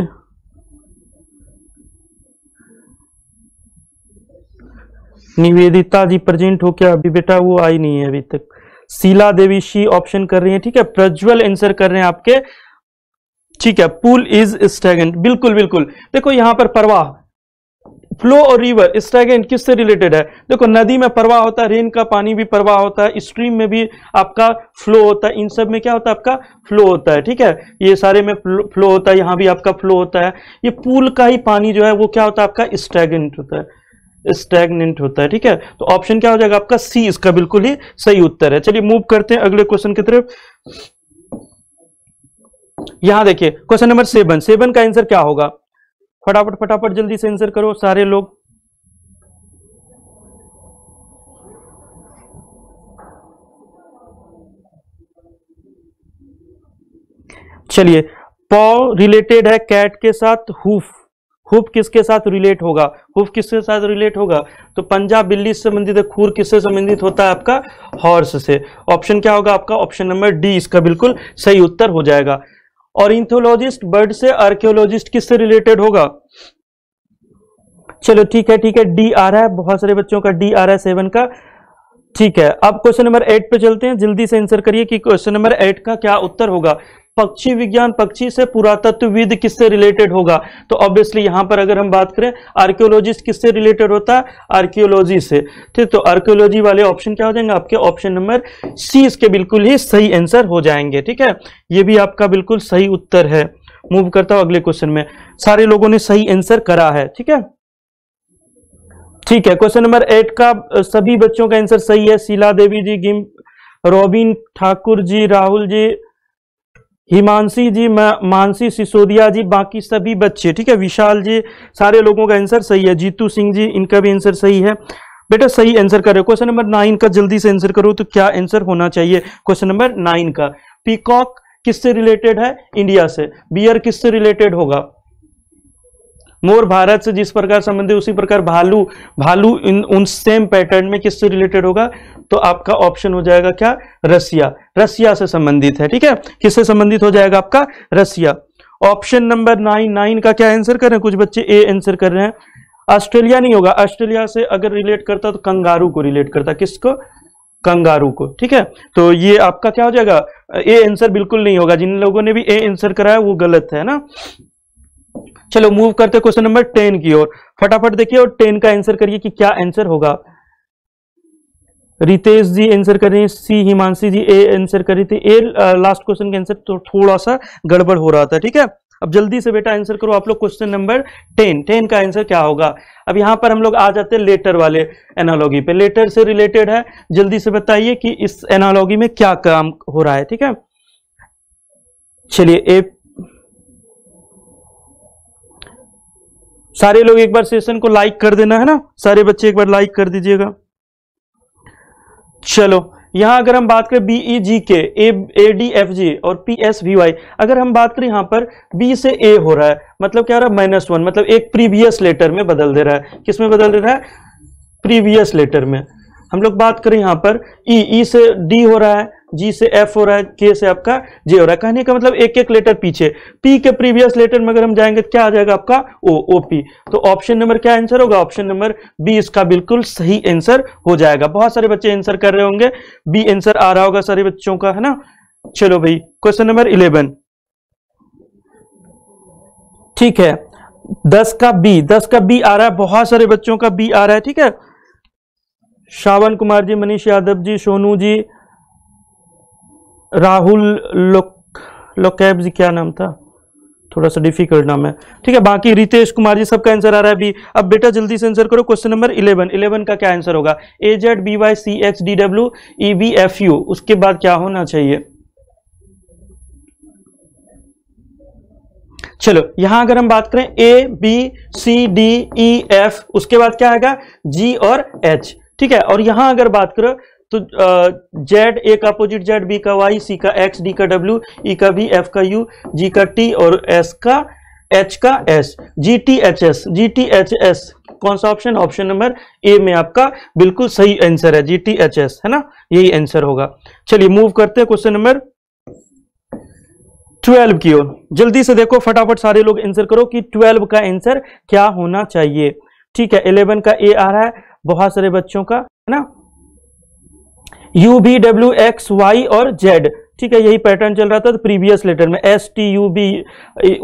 निवेदिता जी प्रेजेंट हो क्या अभी बेटा वो आई नहीं है अभी तक शीला देवी शी ऑप्शन कर रही है ठीक है प्रज्वल आंसर कर रहे हैं आपके ठीक है पूल इज स्टैगेंट बिल्कुल बिल्कुल देखो यहां पर प्रवाह फ्लो और रिवर स्टैगेंट किससे रिलेटेड है देखो नदी में प्रवाह होता है रेन का पानी भी प्रवाह होता है स्ट्रीम में भी आपका फ्लो होता है इन सब में क्या होता है आपका फ्लो होता है ठीक है ये सारे में फ्लो होता है यहां भी आपका फ्लो होता है ये पुल का ही पानी जो है वो क्या होता है आपका स्टैगेंट होता है स्टैगनेंट होता है ठीक है तो ऑप्शन क्या हो जाएगा आपका सी इसका बिल्कुल ही सही उत्तर है चलिए मूव करते हैं अगले क्वेश्चन की तरफ यहां देखिए क्वेश्चन नंबर सेवन सेवन का आंसर क्या होगा फटाफट फटाफट जल्दी से आंसर करो सारे लोग चलिए पॉ रिलेटेड है कैट के साथ हुफ हुफ किसके साथ रिलेट होगा हुफ किसके साथ रिलेट होगा तो पंजाब बिल्ली से संबंधित है खूर किससे संबंधित होता है आपका हॉर्स से ऑप्शन क्या होगा आपका ऑप्शन नंबर डी इसका बिल्कुल सही उत्तर हो जाएगा और इंथोलॉजिस्ट बर्ड से आर्क्योलॉजिस्ट किससे रिलेटेड होगा चलो ठीक है ठीक है डी आ रहा है बहुत सारे बच्चों का डी आ रहा है सेवन का ठीक है अब क्वेश्चन नंबर एट पे चलते हैं जल्दी से आंसर करिए कि क्वेश्चन नंबर एट का क्या उत्तर होगा पक्षी विज्ञान पक्षी से पुरातत्वविद किससे रिलेटेड होगा तो ऑब्वियसली यहां पर अगर हम बात करें आर्कियोलॉजिस्ट किससे रिलेटेड होता है आर्कियोलॉजी से ठीक तो आर्कियोलॉजी वाले ऑप्शन क्या हो जाएंगे आपके ऑप्शन नंबर सी इसके बिल्कुल ही सही आंसर हो जाएंगे ठीक है ये भी आपका बिल्कुल सही उत्तर है मूव करता हूं अगले क्वेश्चन में सारे लोगों ने सही आंसर करा है ठीक है ठीक है क्वेश्चन नंबर एट का सभी बच्चों का आंसर सही है शीला देवी जी गिम रॉबिन ठाकुर जी राहुल जी हिमांशी जी मानसी सिसोदिया जी बाकी सभी बच्चे ठीक है विशाल जी सारे लोगों का आंसर सही है जीतू सिंह जी इनका भी आंसर सही है बेटा सही आंसर करो क्वेश्चन नंबर नाइन का जल्दी से आंसर करो तो क्या आंसर होना चाहिए क्वेश्चन नंबर नाइन का पीकॉक किससे रिलेटेड है इंडिया से बियर किससे रिलेटेड होगा मोर भारत से जिस प्रकार संबंधित उसी प्रकार भालू भालू इन उन सेम पैटर्न में किससे रिलेटेड होगा तो आपका ऑप्शन हो जाएगा क्या रसिया रसिया से संबंधित है ठीक है किससे संबंधित हो जाएगा आपका Russia option number nine nine का क्या आंसर कर रहे हैं कुछ बच्चे ए आंसर कर रहे हैं ऑस्ट्रेलिया नहीं होगा ऑस्ट्रेलिया से अगर रिलेट करता तो कंगारू को रिलेट करता किसको कंगारू को ठीक है तो ये आपका क्या हो जाएगा ए आंसर बिल्कुल नहीं होगा जिन लोगों ने भी ए आंसर कराया वो गलत है ना चलो मूव करते क्वेश्चन नंबर टेन की ओर फटाफट देखिए और टेन का आंसर करिए कि क्या आंसर होगा रितेश जी आंसर कर रहे हैं सी हिमांशी जी ए आंसर कर रही थी ए लास्ट क्वेश्चन का आंसर तो थोड़ा सा गड़बड़ हो रहा था ठीक है अब जल्दी से बेटा आंसर करो आप लोग क्वेश्चन नंबर टेन टेन का आंसर क्या होगा अब यहां पर हम लोग आ जाते हैं लेटर वाले एनालॉगी पे लेटर से रिलेटेड है जल्दी से बताइए कि इस एनालॉगी में क्या काम हो रहा है ठीक है चलिए ए सारे लोग एक बार सेशन को लाइक कर देना है ना सारे बच्चे एक बार लाइक कर दीजिएगा चलो यहां अगर हम बात करें बीई जी के ए डी एफ जी और पी एस वी वाई अगर हम बात करें यहां पर बी से ए हो रहा है मतलब क्या हो रहा है माइनस वन मतलब एक प्रीवियस लेटर में बदल दे रहा है किसमें बदल दे रहा है प्रीवियस लेटर में हम लोग बात करें यहां पर ई e, e से डी हो रहा है जी से एफ हो रहा है के से आपका जे हो रहा है कहने का मतलब एक एक लेटर पीछे पी के प्रीवियस लेटर में अगर हम जाएंगे क्या आ जाएगा आपका ओ ओ पी तो ऑप्शन नंबर क्या आंसर होगा ऑप्शन नंबर बी इसका बिल्कुल सही आंसर हो जाएगा बहुत सारे बच्चे आंसर कर रहे होंगे बी आंसर आ रहा होगा सारे बच्चों का है ना चलो भाई क्वेश्चन नंबर इलेवन ठीक है दस का बी दस का बी आ रहा है बहुत सारे बच्चों का बी आ रहा है ठीक है श्रावण कुमार जी मनीष यादव जी सोनू जी राहुल लोक लोकैब जी क्या नाम था थोड़ा सा डिफिकल्ट नाम है ठीक है बाकी रितेश कुमार जी सबका आंसर आ रहा है बी अब बेटा जल्दी से आंसर करो क्वेश्चन नंबर इलेवन इलेवन का क्या आंसर होगा A Z B Y C X D W E B F U उसके बाद क्या होना चाहिए चलो यहां अगर हम बात करें A B C D E F उसके बाद क्या आएगा जी और एच ठीक है और यहां अगर बात करो तो जेड ए का अपोजिट जेड बी का वाई सी का एक्स डी का डब्ल्यू ई का बी एफ का यू जी का टी और एस का एच का S G T H S G T H S कौन सा ऑप्शन ऑप्शन नंबर ए में आपका बिल्कुल सही आंसर है जी टी एच एस है ना यही आंसर होगा चलिए मूव करते हैं क्वेश्चन नंबर ट्वेल्व की ओर जल्दी से देखो फटाफट सारे लोग आंसर करो कि ट्वेल्व का आंसर क्या होना चाहिए ठीक है इलेवन का ए आ रहा है बहुत सारे बच्चों का है ना U B W X Y और जेड ठीक है यही पैटर्न चल रहा था तो प्रीवियस लेटर में एस टी यू बी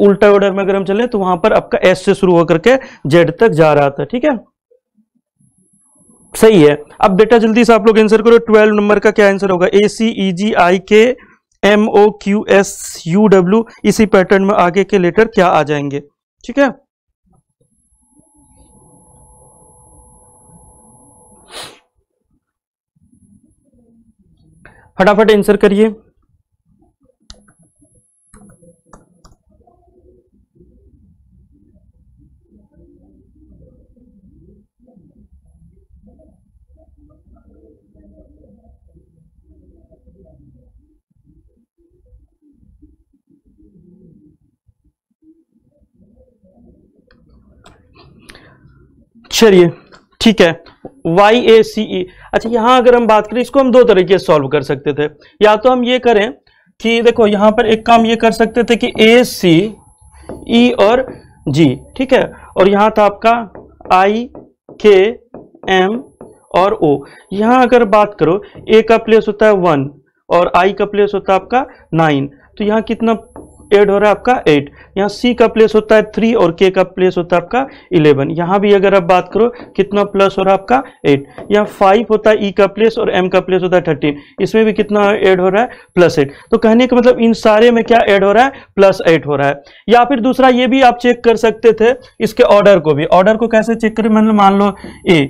उल्टा ऑर्डर में अगर हम चले तो वहां पर आपका एस से शुरू होकर के जेड तक जा रहा था ठीक है सही है अब बेटा जल्दी से आप लोग आंसर करो ट्वेल्व नंबर का क्या आंसर होगा ए सी ई G I K M O Q S U W इसी पैटर्न में आगे के लेटर क्या आ जाएंगे ठीक है फटाफट आंसर करिए चलिए ठीक है वाई ए सी ई अच्छा यहाँ अगर हम बात करें इसको हम दो तरीके से सॉल्व कर सकते थे या तो हम ये करें कि देखो यहाँ पर एक काम ये कर सकते थे कि ए सी ई और जी ठीक है और यहाँ था आपका आई के एम और ओ यहाँ अगर बात करो ए का प्लेस होता है वन और आई का प्लेस होता है आपका नाइन तो यहाँ कितना एड हो रहा है आपका एट यहाँ सी का प्लेस होता है थ्री और के का प्लेस होता है आपका इलेवन यहाँ भी अगर आप बात करो कितना प्लस हो रहा है आपका एट यहाँ फाइव होता है ई e का प्लेस और एम का प्लेस होता है थर्टीन इसमें भी कितना एड हो रहा है प्लस एट तो कहने का मतलब इन सारे में क्या एड हो रहा है प्लस एट हो रहा है या फिर दूसरा ये भी आप चेक कर सकते थे इसके ऑर्डर को भी ऑर्डर को कैसे चेक करें मतलब मान लो ए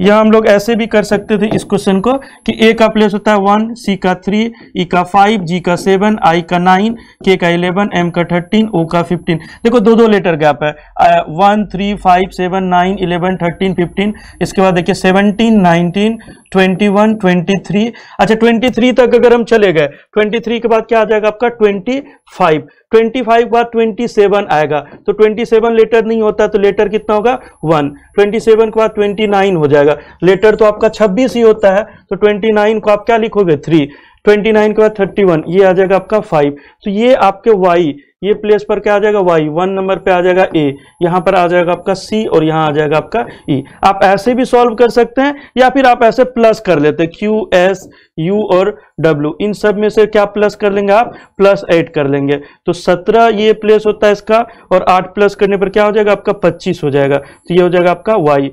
या हम लोग ऐसे भी कर सकते थे इस क्वेश्चन को कि ए का प्लेस होता है वन सी का थ्री ई e का फाइव जी का सेवन आई का नाइन के का इलेवन एम का थर्टीन ओ का फिफ्टीन देखो दो दो लेटर गैप है one three five seven nine eleven thirteen fifteen इसके बाद देखिए seventeen nineteen twenty one twenty three अच्छा ट्वेंटी थ्री तक अगर हम चले गए ट्वेंटी थ्री के बाद क्या आ जाएगा आपका ट्वेंटी फाइव ट्वेंटी फाइव के बाद ट्वेंटी सेवन आएगा तो ट्वेंटी सेवन लेटर नहीं होता तो लेटर कितना होगा वन ट्वेंटी सेवन के बाद ट्वेंटी नाइन हो जाएगा जाएगा लेटर तो आपका छब्बीस ही होता है तो ट्वेंटी नाइन को आप क्या लिखोगे थ्री ट्वेंटी नाइन के बाद थर्टी वन ये आ जाएगा आपका फाइव तो ये आपके वाई ये प्लेस पर क्या आ जाएगा वाई वन नंबर पे आ जाएगा ए यहां पर आ जाएगा आपका सी और यहां आ जाएगा आपका ई e. आप ऐसे भी सॉल्व कर सकते हैं या फिर आप ऐसे प्लस कर लेते हैं क्यू एस यू और डब्ल्यू इन सब में से क्या प्लस कर लेंगे आप प्लस एट कर लेंगे तो सत्रह ये प्लेस होता है इसका और आठ प्लस करने पर क्या हो जाएगा आपका पच्चीस हो जाएगा तो ये हो जाएगा आपका वाई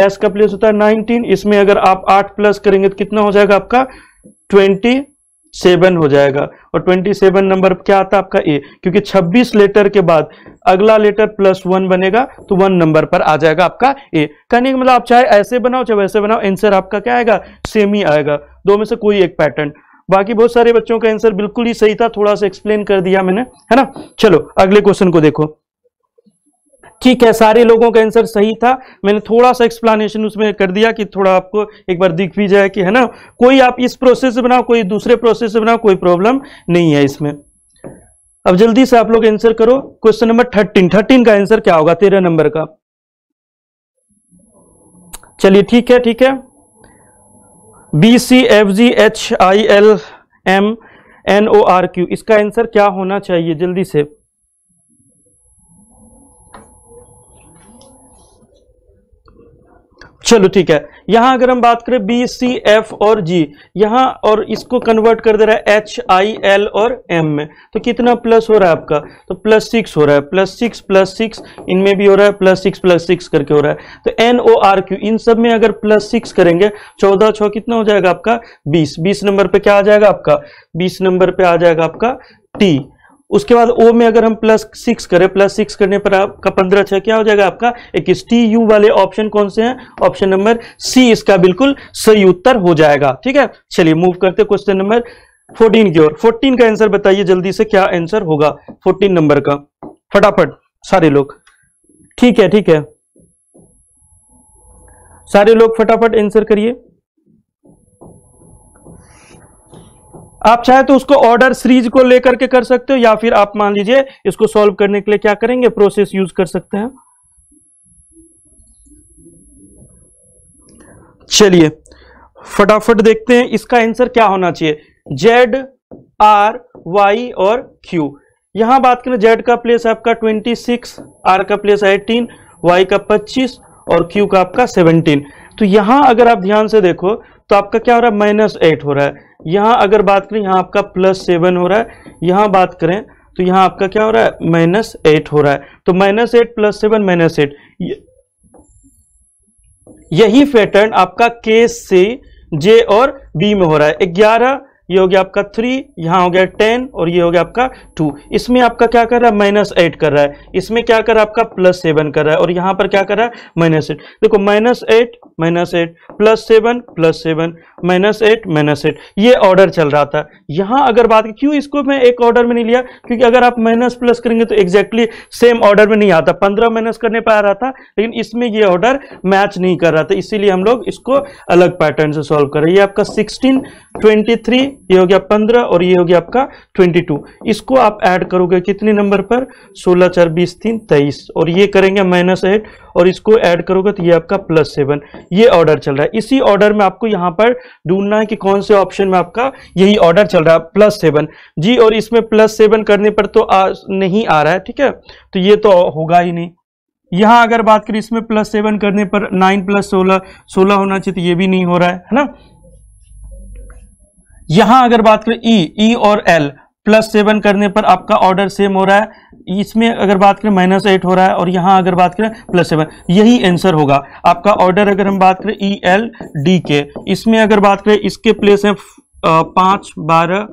एस का प्लेस होता है नाइनटीन इसमें अगर आप आठ प्लस करेंगे तो कितना हो जाएगा आपका ट्वेंटी सेवन हो जाएगा और ट्वेंटी सेवन नंबर क्या आता है आपका ए क्योंकि छब्बीस लेटर के बाद अगला लेटर प्लस वन बनेगा तो वन नंबर पर आ जाएगा आपका ए कहने का मतलब आप चाहे ऐसे बनाओ चाहे वैसे बनाओ आंसर आपका क्या आएगा सेम ही आएगा दो में से कोई एक पैटर्न बाकी बहुत सारे बच्चों का आंसर बिल्कुल ही सही था थोड़ा सा एक्सप्लेन कर दिया मैंने है ना चलो अगले क्वेश्चन को देखो ठीक है सारे लोगों का आंसर सही था मैंने थोड़ा सा एक्सप्लेनेशन उसमें कर दिया कि थोड़ा आपको एक बार दिख भी जाए कि है ना कोई आप इस प्रोसेस से बनाओ कोई दूसरे प्रोसेस से बनाओ कोई प्रॉब्लम नहीं है इसमें अब जल्दी से आप लोग आंसर करो क्वेश्चन नंबर थर्टीन थर्टीन का आंसर क्या होगा तेरह नंबर का चलिए ठीक है ठीक है B C F G H I L M N O R Q इसका आंसर क्या होना चाहिए जल्दी से चलो ठीक है यहां अगर हम बात करें बी सी एफ और जी यहां और इसको कन्वर्ट कर दे रहा है एच आई एल और एम में तो कितना प्लस हो रहा है आपका तो प्लस सिक्स हो रहा है प्लस सिक्स प्लस सिक्स इनमें भी हो रहा है प्लस सिक्स प्लस सिक्स करके हो रहा है तो एन ओ आर क्यू इन सब में अगर प्लस सिक्स करेंगे चौदह छः कितना हो जाएगा आपका बीस बीस नंबर पर क्या आ जाएगा आपका बीस नंबर पर आ जाएगा आपका टी उसके बाद ओ में अगर हम प्लस सिक्स करें प्लस सिक्स करने पर आपका पंद्रह छह क्या हो जाएगा आपका इक्कीस टी यू वाले ऑप्शन कौन से हैं ऑप्शन नंबर सी इसका बिल्कुल सही उत्तर हो जाएगा ठीक है चलिए मूव करते क्वेश्चन नंबर फोर्टीन की ओर फोर्टीन का आंसर बताइए जल्दी से क्या आंसर होगा फोर्टीन नंबर का फटाफट सारे लोग ठीक है ठीक है सारे लोग फटाफट आंसर करिए आप चाहे तो उसको ऑर्डर सीरीज को लेकर के कर सकते हो या फिर आप मान लीजिए इसको सॉल्व करने के लिए क्या करेंगे प्रोसेस यूज कर सकते हैं चलिए फटाफट देखते हैं इसका आंसर क्या होना चाहिए जेड आर वाई और क्यू यहां बात करें जेड का प्लेस आपका 26 आर का प्लेस 18 वाई का 25 और क्यू का आपका 17 तो यहां अगर आप ध्यान से देखो तो आपका क्या हो रहा है माइनस एट हो रहा है यहाँ अगर बात करें यहाँ आपका प्लस सेवन हो रहा है यहाँ बात करें तो यहाँ आपका क्या हो रहा है माइनस एट हो रहा है तो minus eight plus seven minus eight यही पैटर्न आपका के से जे और बी में हो रहा है ग्यारह ये हो गया आपका थ्री यहाँ हो गया टेन और ये हो गया आपका टू इसमें आपका क्या कर रहा है माइनस एट कर रहा है इसमें क्या कर रहा है आपका प्लस सेवन कर रहा है और यहाँ पर क्या कर रहा है माइनस एट देखो minus eight minus eight plus seven plus seven minus eight minus eight ये ऑर्डर चल रहा था यहाँ अगर बात की क्यों इसको मैं एक ऑर्डर में नहीं लिया क्योंकि अगर आप माइनस प्लस करेंगे तो एग्जैक्टली सेम ऑर्डर में नहीं आता पंद्रह माइनस करने पर आ रहा था लेकिन इसमें ये ऑर्डर मैच नहीं कर रहा था इसीलिए हम लोग इसको अलग पैटर्न से सॉल्व कर रहे हैं ये आपका सिक्सटीन ट्वेंटी थ्री ये हो गया पंद्रह और ये हो गया आपका ट्वेंटी टू इसको आप ऐड करोगे कितने नंबर पर सोलह चार बीस तीन तेईस और ये करेंगे माइनस एट और इसको ऐड करोगे तो ये आपका प्लस सेवन ये ऑर्डर चल रहा है इसी ऑर्डर में आपको यहाँ पर ढूंढना है कि कौन से ऑप्शन में आपका यही ऑर्डर चल रहा है प्लस सेवन जी और इसमें प्लस सेवन करने पर तो आ, नहीं आ रहा है ठीक है तो ये तो होगा ही नहीं यहाँ अगर बात करें इसमें प्लस सेवन करने पर नाइन प्लस सोलह सोलह होना चाहिए तो ये भी नहीं हो रहा है है ना यहां अगर बात करें ई e, ई e और एल प्लस सेवन करने पर आपका ऑर्डर सेम हो रहा है इसमें अगर बात करें माइनस एट हो रहा है और यहां अगर बात करें प्लस सेवन यही आंसर होगा आपका ऑर्डर अगर हम बात करें ई एल डी के इसमें अगर बात करें इसके प्लेस हैं पाँच बारह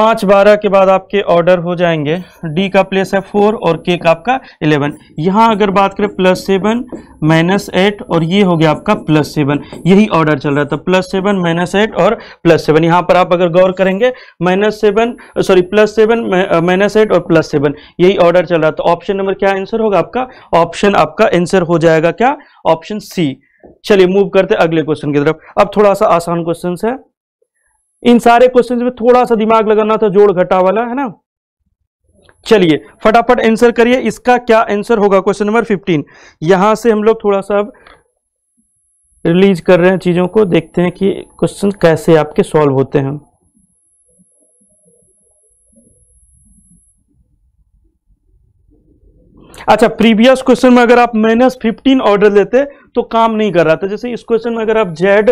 पाँच बारह के बाद आपके ऑर्डर हो जाएंगे डी का प्लेस है फोर और के का आपका इलेवन यहाँ अगर बात करें प्लस सेवन माइनस एट और ये हो गया आपका प्लस सेवन यही ऑर्डर चल रहा था प्लस सेवन माइनस एट और प्लस सेवन यहाँ पर आप अगर गौर करेंगे minus seven sorry plus seven minus eight और प्लस सेवन यही ऑर्डर चल रहा था ऑप्शन नंबर क्या आंसर होगा आपका ऑप्शन आपका आंसर हो जाएगा क्या ऑप्शन सी चलिए मूव करते अगले क्वेश्चन की तरफ अब थोड़ा सा आसान क्वेश्चन है इन सारे क्वेश्चन में थोड़ा सा दिमाग लगाना था जोड़ घटा वाला है ना चलिए फटाफट आंसर करिए इसका क्या आंसर होगा क्वेश्चन नंबर फिफ्टीन यहां से हम लोग थोड़ा सा अब रिलीज कर रहे हैं चीजों को देखते हैं कि क्वेश्चन कैसे आपके सॉल्व होते हैं अच्छा प्रीवियस क्वेश्चन में अगर आप माइनस फिफ्टीन ऑर्डर लेते तो काम नहीं कर रहा था जैसे इस क्वेश्चन में अगर आप जेड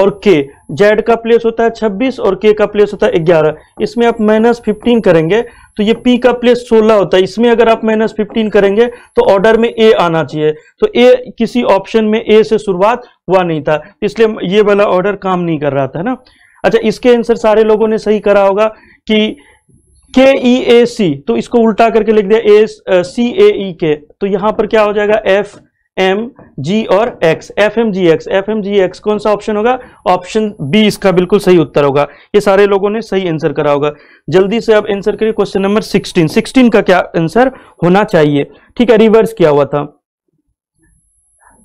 और के जेड का प्लेस होता है 26 और के का प्लेस होता है 11 इसमें आप माइनस फिफ्टीन करेंगे तो ये पी का प्लेस 16 होता है इसमें अगर आप माइनस फिफ्टीन करेंगे तो ऑर्डर में ए आना चाहिए तो ए किसी ऑप्शन में ए से शुरुआत हुआ नहीं था इसलिए ये वाला ऑर्डर काम नहीं कर रहा था ना अच्छा इसके आंसर सारे लोगों ने सही करा होगा कि के ई ए सी तो इसको उल्टा करके लिख दिया ए सी ए ई के तो यहां पर क्या हो जाएगा एफ एम जी और X F M G X F M G X कौन सा ऑप्शन होगा ऑप्शन बी इसका बिल्कुल सही उत्तर होगा ये सारे लोगों ने सही आंसर करा होगा जल्दी से अब आंसर करिए क्वेश्चन नंबर सिक्सटीन सिक्सटीन का क्या आंसर होना चाहिए ठीक है रिवर्स किया हुआ था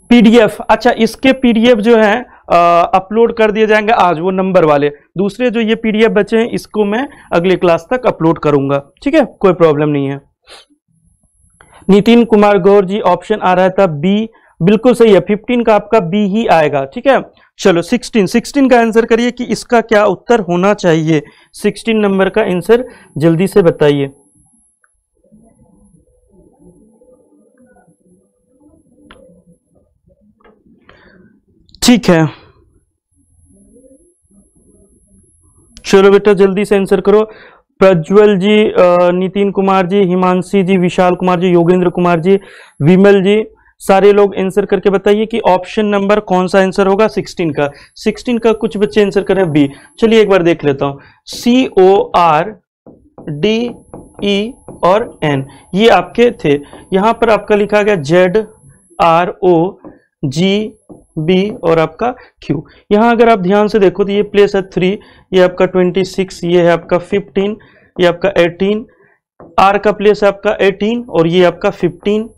पीडीएफ अच्छा इसके पीडीएफ जो है अपलोड कर दिए जाएंगे आज वो नंबर वाले दूसरे जो ये पीडीएफ बचे हैं इसको मैं अगले क्लास तक अपलोड करूंगा ठीक है कोई प्रॉब्लम नहीं है नितिन कुमार गौर जी ऑप्शन आ रहा था बी बिल्कुल सही है फिफ्टीन का आपका बी ही आएगा ठीक है चलो सिक्सटीन सिक्सटीन का आंसर करिए कि इसका क्या उत्तर होना चाहिए सिक्सटीन नंबर का आंसर जल्दी से बताइए ठीक है चलो बेटा जल्दी से आंसर करो प्रज्वल जी नितिन कुमार जी हिमांशी जी विशाल कुमार जी योगेंद्र कुमार जी विमल जी सारे लोग आंसर करके बताइए कि ऑप्शन नंबर कौन सा आंसर होगा 16 का 16 का कुछ बच्चे आंसर करें बी चलिए एक बार देख लेता हूं सी ओ आर डी ई और एन ये आपके थे यहां पर आपका लिखा गया Z R O G B और आपका क्यू यहाँ अगर आप ध्यान से देखो तो ये प्लेस है थ्री ये आपका ट्वेंटी सिक्स ये है आपका फिफ्टीन ये आपका एटीन आर का प्लेस है आपका एटीन और ये आपका fifteen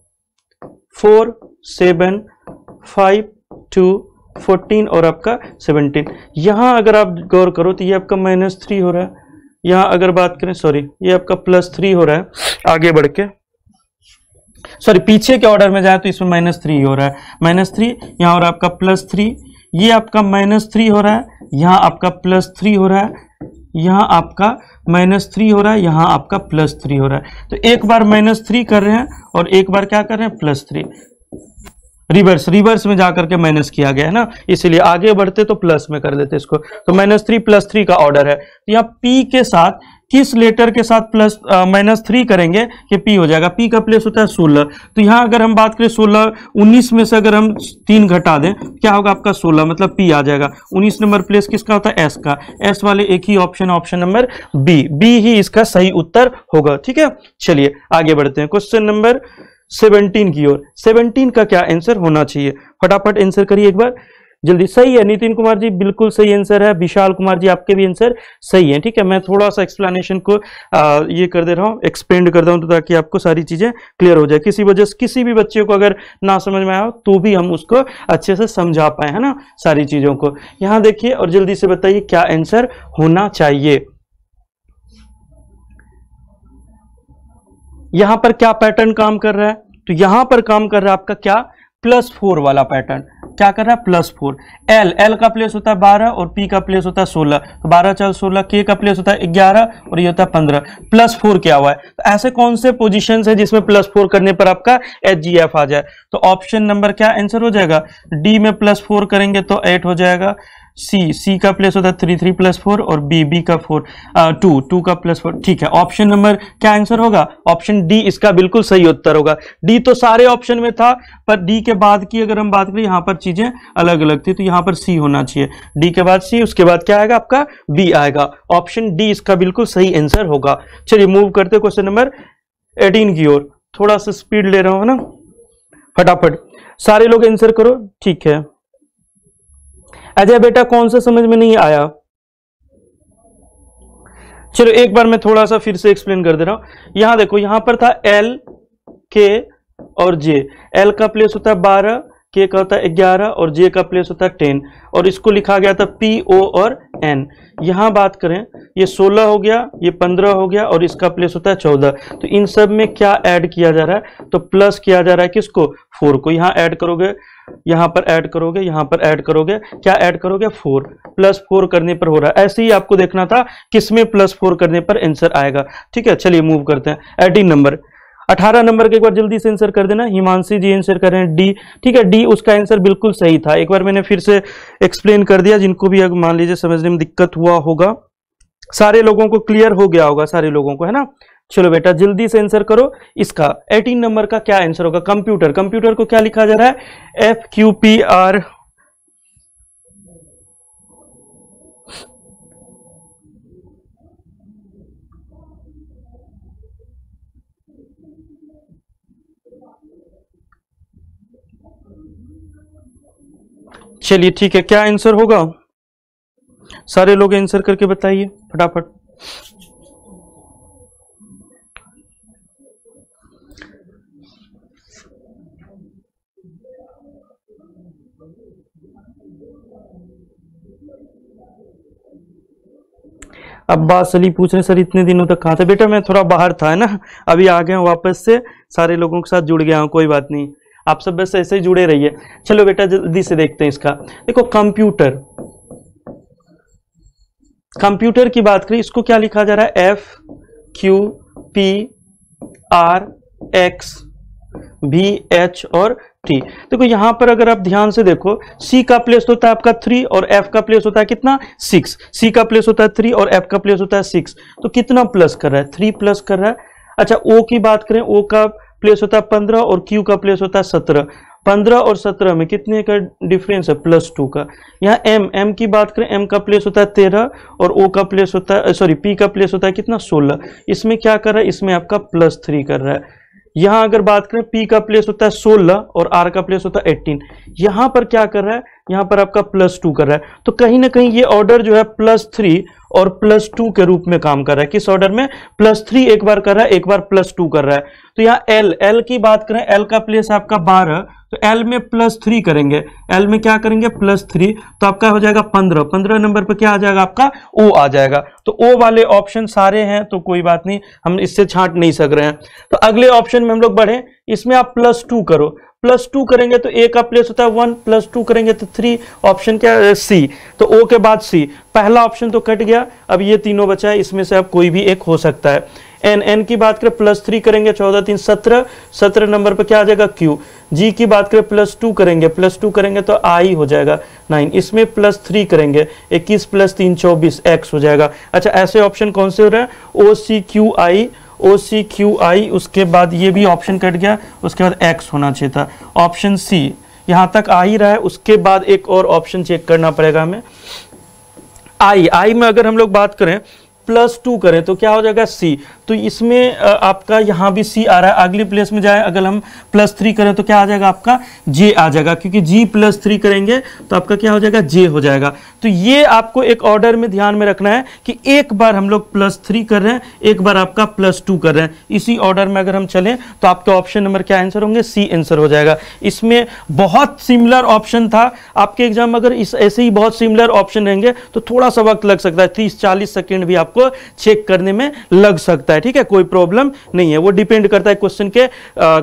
four seven five two fourteen और आपका सेवनटीन यहाँ अगर आप गौर करो तो ये आपका माइनस थ्री हो रहा है यहाँ अगर बात करें सॉरी ये आपका प्लस थ्री हो रहा है आगे बढ़ के सॉरी पीछे के ऑर्डर में जाए तो इसमें माइनस थ्री हो रहा है माइनस थ्री यहाँ और आपका प्लस थ्री ये आपका माइनस थ्री हो रहा है यहाँ आपका प्लस थ्री हो रहा है यहाँ आपका माइनस थ्री हो रहा है यहाँ आपका प्लस थ्री हो रहा है तो एक बार माइनस थ्री कर रहे हैं और एक बार क्या कर रहे हैं प्लस थ्री रिवर्स रिवर्स में जाकर के माइनस किया गया है ना इसीलिए आगे बढ़ते तो प्लस में कर देते इसको तो माइनस थ्री प्लस थ्री का ऑर्डर है तो यहाँ पी के साथ किस लेटर के साथ प्लस माइनस थ्री करेंगे कि पी हो जाएगा पी का प्लेस होता है सोलह तो यहाँ अगर हम बात करें सोलह उन्नीस में से अगर हम तीन घटा दें क्या होगा आपका सोलह मतलब पी आ जाएगा उन्नीस नंबर प्लेस किसका होता है एस का एस वाले एक ही option option number B B ही इसका सही उत्तर होगा ठीक है चलिए आगे बढ़ते हैं क्वेश्चन नंबर सेवनटीन की ओर सेवनटीन का क्या आंसर होना चाहिए फटाफट आंसर करिए एक बार जल्दी सही है नितिन कुमार जी बिल्कुल सही आंसर है विशाल कुमार जी आपके भी आंसर सही है ठीक है मैं थोड़ा सा एक्सप्लेनेशन को आ, ये कर दे रहा हूँ एक्सपेंड कर रहा हूँ तो ताकि आपको सारी चीजें क्लियर हो जाए किसी वजह से किसी भी बच्चे को अगर ना समझ में आया तो भी हम उसको अच्छे से समझा पाए है ना सारी चीजों को यहाँ देखिए और जल्दी से बताइए क्या आंसर होना चाहिए यहां पर क्या पैटर्न काम कर रहा है तो यहां पर काम कर रहा है आपका क्या प्लस फोर वाला पैटर्न क्या कर रहा है प्लस फोर एल एल का प्लेस होता है बारह और पी का प्लेस होता है सोलह तो बारह चार सोलह के का प्लेस होता है ग्यारह और ये होता है पंद्रह प्लस फोर क्या हुआ है तो ऐसे कौन से पोजिशन है जिसमें प्लस फोर करने पर आपका एच जी एफ आ जाए तो ऑप्शन नंबर क्या आंसर हो जाएगा डी में प्लस फोर करेंगे तो एट हो जाएगा सी सी का प्लेस होता है थ्री थ्री प्लस फोर और बी बी का फोर टू टू का प्लस फोर ठीक है ऑप्शन नंबर क्या आंसर होगा ऑप्शन डी इसका बिल्कुल सही उत्तर होगा डी तो सारे ऑप्शन में था पर डी के बाद की अगर हम बात करें यहां पर चीज़ें अलग अलग थी तो यहां पर सी होना चाहिए डी के बाद सी उसके बाद क्या आएगा आपका बी आएगा ऑप्शन डी इसका बिल्कुल सही आंसर होगा चलिए मूव करते क्वेश्चन नंबर एटीन की ओर थोड़ा सा स्पीड ले रहा हूं ना फटाफट सारे लोग आंसर करो ठीक है अजय बेटा कौन सा समझ में नहीं आया चलो एक बार मैं थोड़ा सा फिर से एक्सप्लेन कर दे रहा हूं यहां देखो यहां पर था एल के और जे एल का प्लेस होता है बारह के का होता है ग्यारह और जे का प्लेस होता है टेन और इसको लिखा गया था पी ओ और एन यहाँ बात करें ये सोलह हो गया ये पंद्रह हो गया और इसका प्लेस होता है चौदह तो इन सब में क्या ऐड किया जा रहा है तो प्लस किया जा रहा है किसको फोर को यहाँ ऐड करोगे यहाँ पर ऐड करोगे यहाँ पर ऐड करोगे क्या ऐड करोगे फोर प्लस फोर करने पर हो रहा है ऐसे ही आपको देखना था किसमें प्लस फोर करने पर आंसर आएगा ठीक है चलिए मूव करते हैं एटीन नंबर अठारह नंबर के एक बार जल्दी से आंसर कर देना हिमांशी जी आंसर कर रहे हैं डी ठीक है डी उसका आंसर बिल्कुल सही था एक बार मैंने फिर से एक्सप्लेन कर दिया जिनको भी अब मान लीजिए समझने में दिक्कत हुआ होगा सारे लोगों को क्लियर हो गया होगा सारे लोगों को है ना चलो बेटा जल्दी से आंसर करो इसका 18 नंबर का क्या आंसर होगा कंप्यूटर कंप्यूटर को क्या लिखा जा रहा है एफ क्यू पी आर चलिए ठीक है क्या आंसर होगा सारे लोग आंसर करके बताइए फटाफट अब्बास अली पूछ रहे सर इतने दिनों तक कहाँ थे बेटा मैं थोड़ा बाहर था है ना अभी आ गया हूँ वापस से सारे लोगों के साथ जुड़ गया हूँ कोई बात नहीं आप सब बस ऐसे ही जुड़े रहिए चलो बेटा जल्दी से देखते हैं इसका देखो कंप्यूटर कंप्यूटर की बात करें इसको क्या लिखा जा रहा है F Q P R X B H और टी देखो यहां पर अगर आप ध्यान से देखो सी का प्लेस होता है आपका थ्री और एफ का प्लेस होता है कितना सिक्स सी का प्लेस होता है थ्री और एफ का प्लेस होता है सिक्स तो कितना प्लस कर रहा है थ्री प्लस कर रहा है अच्छा ओ की बात करें ओ का प्लेस होता है पंद्रह और क्यू का प्लेस होता है सत्रह पंद्रह और सत्रह में कितने का डिफरेंस है प्लस टू का यहाँ एम एम की बात करें एम का प्लेस होता है तेरह और ओ का प्लेस होता है सॉरी पी का प्लेस होता है कितना सोलह इसमें क्या कर रहा है इसमें आपका प्लस थ्री कर रहा है यहाँ अगर बात करें पी का प्लेस होता है सोलह और आर का प्लेस होता है एट्टीन यहाँ पर क्या कर रहा है यहां पर आपका प्लस टू कर रहा है तो कहीं ना कहीं ये ऑर्डर जो है प्लस थ्री और प्लस टू के रूप में काम कर रहा है किस ऑर्डर में प्लस थ्री एक बार कर रहा है एक बार प्लस टू कर रहा है तो यहाँ एल एल की बात करें एल का प्लेस आपका बारह तो एल में प्लस थ्री करेंगे एल में क्या करेंगे प्लस थ्री तो आपका हो जाएगा पंद्रह पंद्रह नंबर पर क्या आ जाएगा आपका ओ आ जाएगा तो ओ वाले ऑप्शन सारे हैं तो कोई बात नहीं हम इससे छांट नहीं सक रहे हैं तो अगले ऑप्शन में हम लोग बढ़े इसमें आप प्लस टू करो प्लस टू करेंगे तो ए का प्लेस होता है वन प्लस टू करेंगे तो थ्री ऑप्शन क्या है सी तो ओ के बाद सी पहला ऑप्शन तो कट गया अब ये तीनों बचा है इसमें से अब कोई भी एक हो सकता है एन एन की बात करें प्लस थ्री करेंगे चौदह तीन सत्रह सत्रह नंबर पर क्या आ जाएगा क्यू जी की बात करें प्लस टू करेंगे प्लस टू करेंगे तो आई हो जाएगा नाइन इसमें प्लस थ्री करेंगे इक्कीस प्लस तीन चौबीस एक्स हो जाएगा अच्छा ऐसे ऑप्शन कौन से हो रहे हैं ओ C Q I O C Q I उसके बाद ये भी ऑप्शन कट गया उसके बाद एक्स होना चाहिए था ऑप्शन सी यहां तक आ ही रहा है उसके बाद एक और ऑप्शन चेक करना पड़ेगा हमें आई आई में अगर हम लोग बात करें प्लस टू करें तो क्या हो जाएगा सी तो इसमें आपका यहाँ भी सी आ रहा है अगली प्लेस में जाए अगर हम प्लस थ्री करें तो क्या आ जाएगा आपका जे आ जाएगा क्योंकि जी प्लस थ्री करेंगे तो आपका क्या हो जाएगा जे हो जाएगा तो ये आपको एक ऑर्डर में ध्यान में रखना है कि एक बार हम लोग प्लस थ्री कर रहे हैं एक बार आपका प्लस टू कर रहे हैं इसी ऑर्डर में अगर हम चलें तो आपके ऑप्शन नंबर क्या आंसर होंगे सी आंसर हो जाएगा इसमें बहुत सिमिलर ऑप्शन था आपके एग्जाम में अगर इस ऐसे ही बहुत सिमिलर ऑप्शन रहेंगे तो थोड़ा सा वक्त लग सकता है तीस चालीस सेकेंड भी आपको चेक करने में लग सकता है सकता है ठीक है कोई प्रॉब्लम नहीं है वो डिपेंड करता है क्वेश्चन के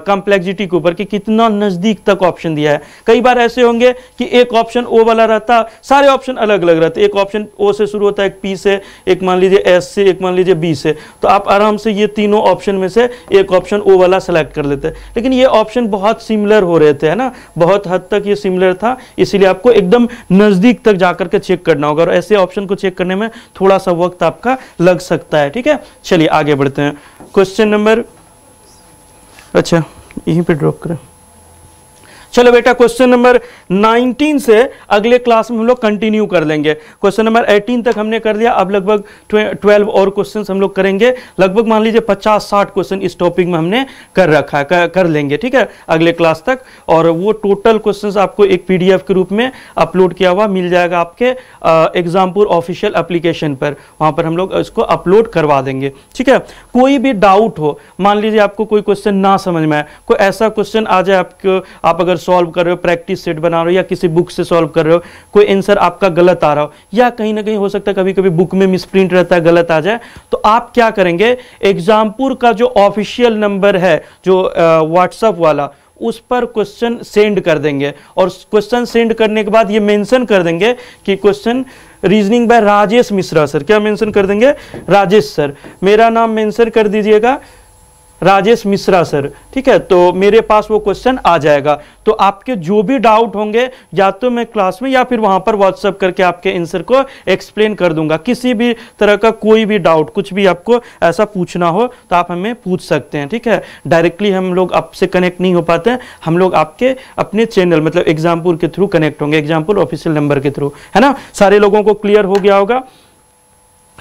कम्प्लेक्सिटी के ऊपर कि कितना नज़दीक तक ऑप्शन दिया है कई बार ऐसे होंगे कि एक ऑप्शन ओ वाला रहता सारे ऑप्शन अलग अलग रहते एक ऑप्शन ओ से शुरू होता है एक पी से एक मान लीजिए एस से एक मान लीजिए बी से तो आप आराम से ये तीनों ऑप्शन में से एक ऑप्शन ओ वाला सेलेक्ट कर लेते हैं लेकिन ये ऑप्शन बहुत सिमिलर हो रहे थे है ना बहुत हद तक ये सिमिलर था इसीलिए आपको एकदम नज़दीक तक जाकर के चेक करना होगा और ऐसे ऑप्शन को चेक करने में थोड़ा सा वक्त आपका लग सकता है ठीक है चलिए आगे बढ़ते हैं क्वेश्चन नंबर अच्छा यहीं पे ड्रॉप करें चलो बेटा क्वेश्चन नंबर 19 से अगले क्लास में हम लोग कंटिन्यू कर लेंगे क्वेश्चन नंबर 18 तक हमने कर दिया अब लगभग 12 और क्वेश्चन हम लोग करेंगे लगभग मान लीजिए 50-60 क्वेश्चन इस टॉपिक में हमने कर रखा है कर, कर लेंगे ठीक है अगले क्लास तक और वो टोटल क्वेश्चन आपको एक पी के रूप में अपलोड किया हुआ मिल जाएगा आपके एग्जामपुर ऑफिशियल अप्लीकेशन पर वहाँ पर हम लोग इसको अपलोड करवा देंगे ठीक है कोई भी डाउट हो मान लीजिए आपको कोई क्वेश्चन ना समझ में आए कोई ऐसा क्वेश्चन आ जाए आपको आप अगर सॉल्व कर रहे हो प्रैक्टिस सेट बना रहे हो या किसी बुक से सॉल्व कर रहे हो कोई आंसर आपका गलत आ रहा हो या कहीं ना कहीं हो सकता है कभी कभी बुक में मिसप्रिंट रहता है गलत आ जाए तो आप क्या करेंगे एग्जामपुर का जो ऑफिशियल नंबर है जो व्हाट्सअप वाला उस पर क्वेश्चन सेंड कर देंगे और क्वेश्चन सेंड करने के बाद ये मेंशन कर देंगे कि question reasoning by Rajesh Mishra sir क्या मेंशन कर देंगे राजेश सर मेरा नाम मेंशन कर दीजिएगा राजेश मिश्रा सर ठीक है तो मेरे पास वो क्वेश्चन आ जाएगा तो आपके जो भी डाउट होंगे या तो मैं क्लास में या फिर वहां पर व्हाट्सअप करके आपके आंसर को एक्सप्लेन कर दूंगा किसी भी तरह का कोई भी डाउट कुछ भी आपको ऐसा पूछना हो तो आप हमें पूछ सकते हैं ठीक है डायरेक्टली हम लोग आपसे कनेक्ट नहीं हो पाते हम लोग आपके अपने चैनल मतलब एग्जामपुर के थ्रू कनेक्ट होंगे एग्जाम्पुर ऑफिशियल नंबर के थ्रू है ना सारे लोगों को क्लियर हो गया होगा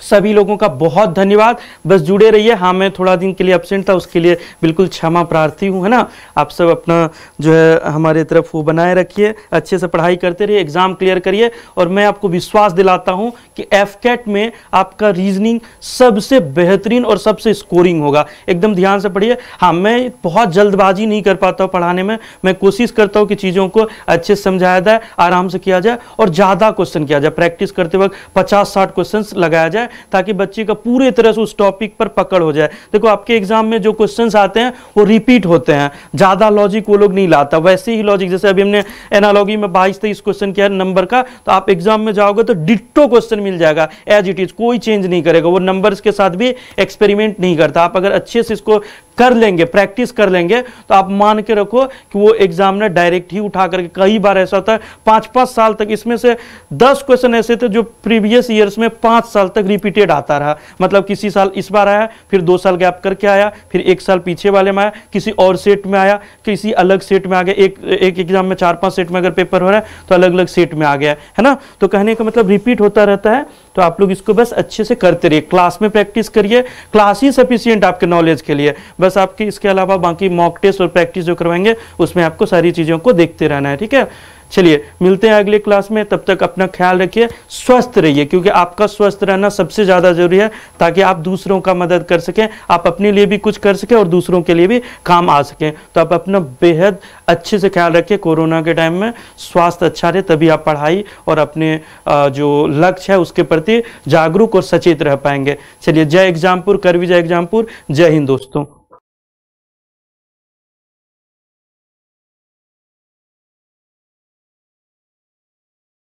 सभी लोगों का बहुत धन्यवाद बस जुड़े रहिए हाँ मैं थोड़ा दिन के लिए एबसेंट था उसके लिए बिल्कुल क्षमा प्रार्थी हूँ है ना आप सब अपना जो है हमारे तरफ वो बनाए रखिए अच्छे से पढ़ाई करते रहिए एग्ज़ाम क्लियर करिए और मैं आपको विश्वास दिलाता हूँ कि एफ कैट में आपका रीजनिंग सबसे बेहतरीन और सबसे स्कोरिंग होगा एकदम ध्यान से पढ़िए हाँ मैं बहुत जल्दबाजी नहीं कर पाता हूँ पढ़ाने में मैं कोशिश करता हूँ कि चीज़ों को अच्छे से समझाया जाए आराम से किया जाए और ज़्यादा क्वेश्चन किया जाए प्रैक्टिस करते वक्त पचास साठ क्वेश्चन लगाया जाए ताकि बच्चे का पूरे तरह से उस टॉपिक पर पकड़ हो जाए देखो आपके एग्जाम में जो क्वेश्चन आते हैं वो रिपीट होते हैं ज़्यादा लॉजिक वो लोग नहीं लाता वैसे ही लॉजिक जैसे अभी हमने एनालॉजी में बाईस तेईस क्वेश्चन किया नंबर का तो आप एग्जाम में जाओगे तो डिट्टो क्वेश्चन मिल जाएगा एज इट इज़ कोई चेंज नहीं करेगा वो नंबर के साथ भी एक्सपेरिमेंट नहीं करता आप अगर अच्छे से इसको कर लेंगे प्रैक्टिस कर लेंगे तो आप मान के रखो कि वो एग्जाम ने डायरेक्ट ही उठा करके कई बार ऐसा होता है पांच पांच साल तक इसमें से दस क्वेश्चन ऐसे थे जो प्रीवियस ईयर्स में पांच साल तक रिपीटेड आता रहा मतलब किसी साल इस बार आया फिर दो साल गैप करके आया फिर एक साल पीछे वाले में आया किसी और सेट में आया किसी अलग सेट में आ गया एक एक एग्जाम में चार पांच सेट में अगर पेपर हो रहा है तो अलग अलग सेट में आ गया है ना तो कहने का मतलब रिपीट होता रहता है तो आप लोग इसको बस अच्छे से करते रहिए क्लास में प्रैक्टिस करिए क्लास ही सफिशियंट आपके नॉलेज के लिए बस आपके इसके अलावा बाकी मॉक टेस्ट और प्रैक्टिस जो करवाएंगे उसमें आपको सारी चीज़ों को देखते रहना है ठीक है चलिए मिलते हैं अगले क्लास में तब तक अपना ख्याल रखिए स्वस्थ रहिए क्योंकि आपका स्वस्थ रहना सबसे ज़्यादा जरूरी है ताकि आप दूसरों का मदद कर सकें आप अपने लिए भी कुछ कर सकें और दूसरों के लिए भी काम आ सकें तो आप अपना बेहद अच्छे से ख्याल रखिए कोरोना के टाइम में स्वास्थ्य अच्छा रहे तभी आप पढ़ाई और अपने जो लक्ष्य है उसके प्रति जागरूक और सचेत रह पाएंगे चलिए जय एग्जामपुर करवी जय एग्जामपुर जय हिंद दोस्तों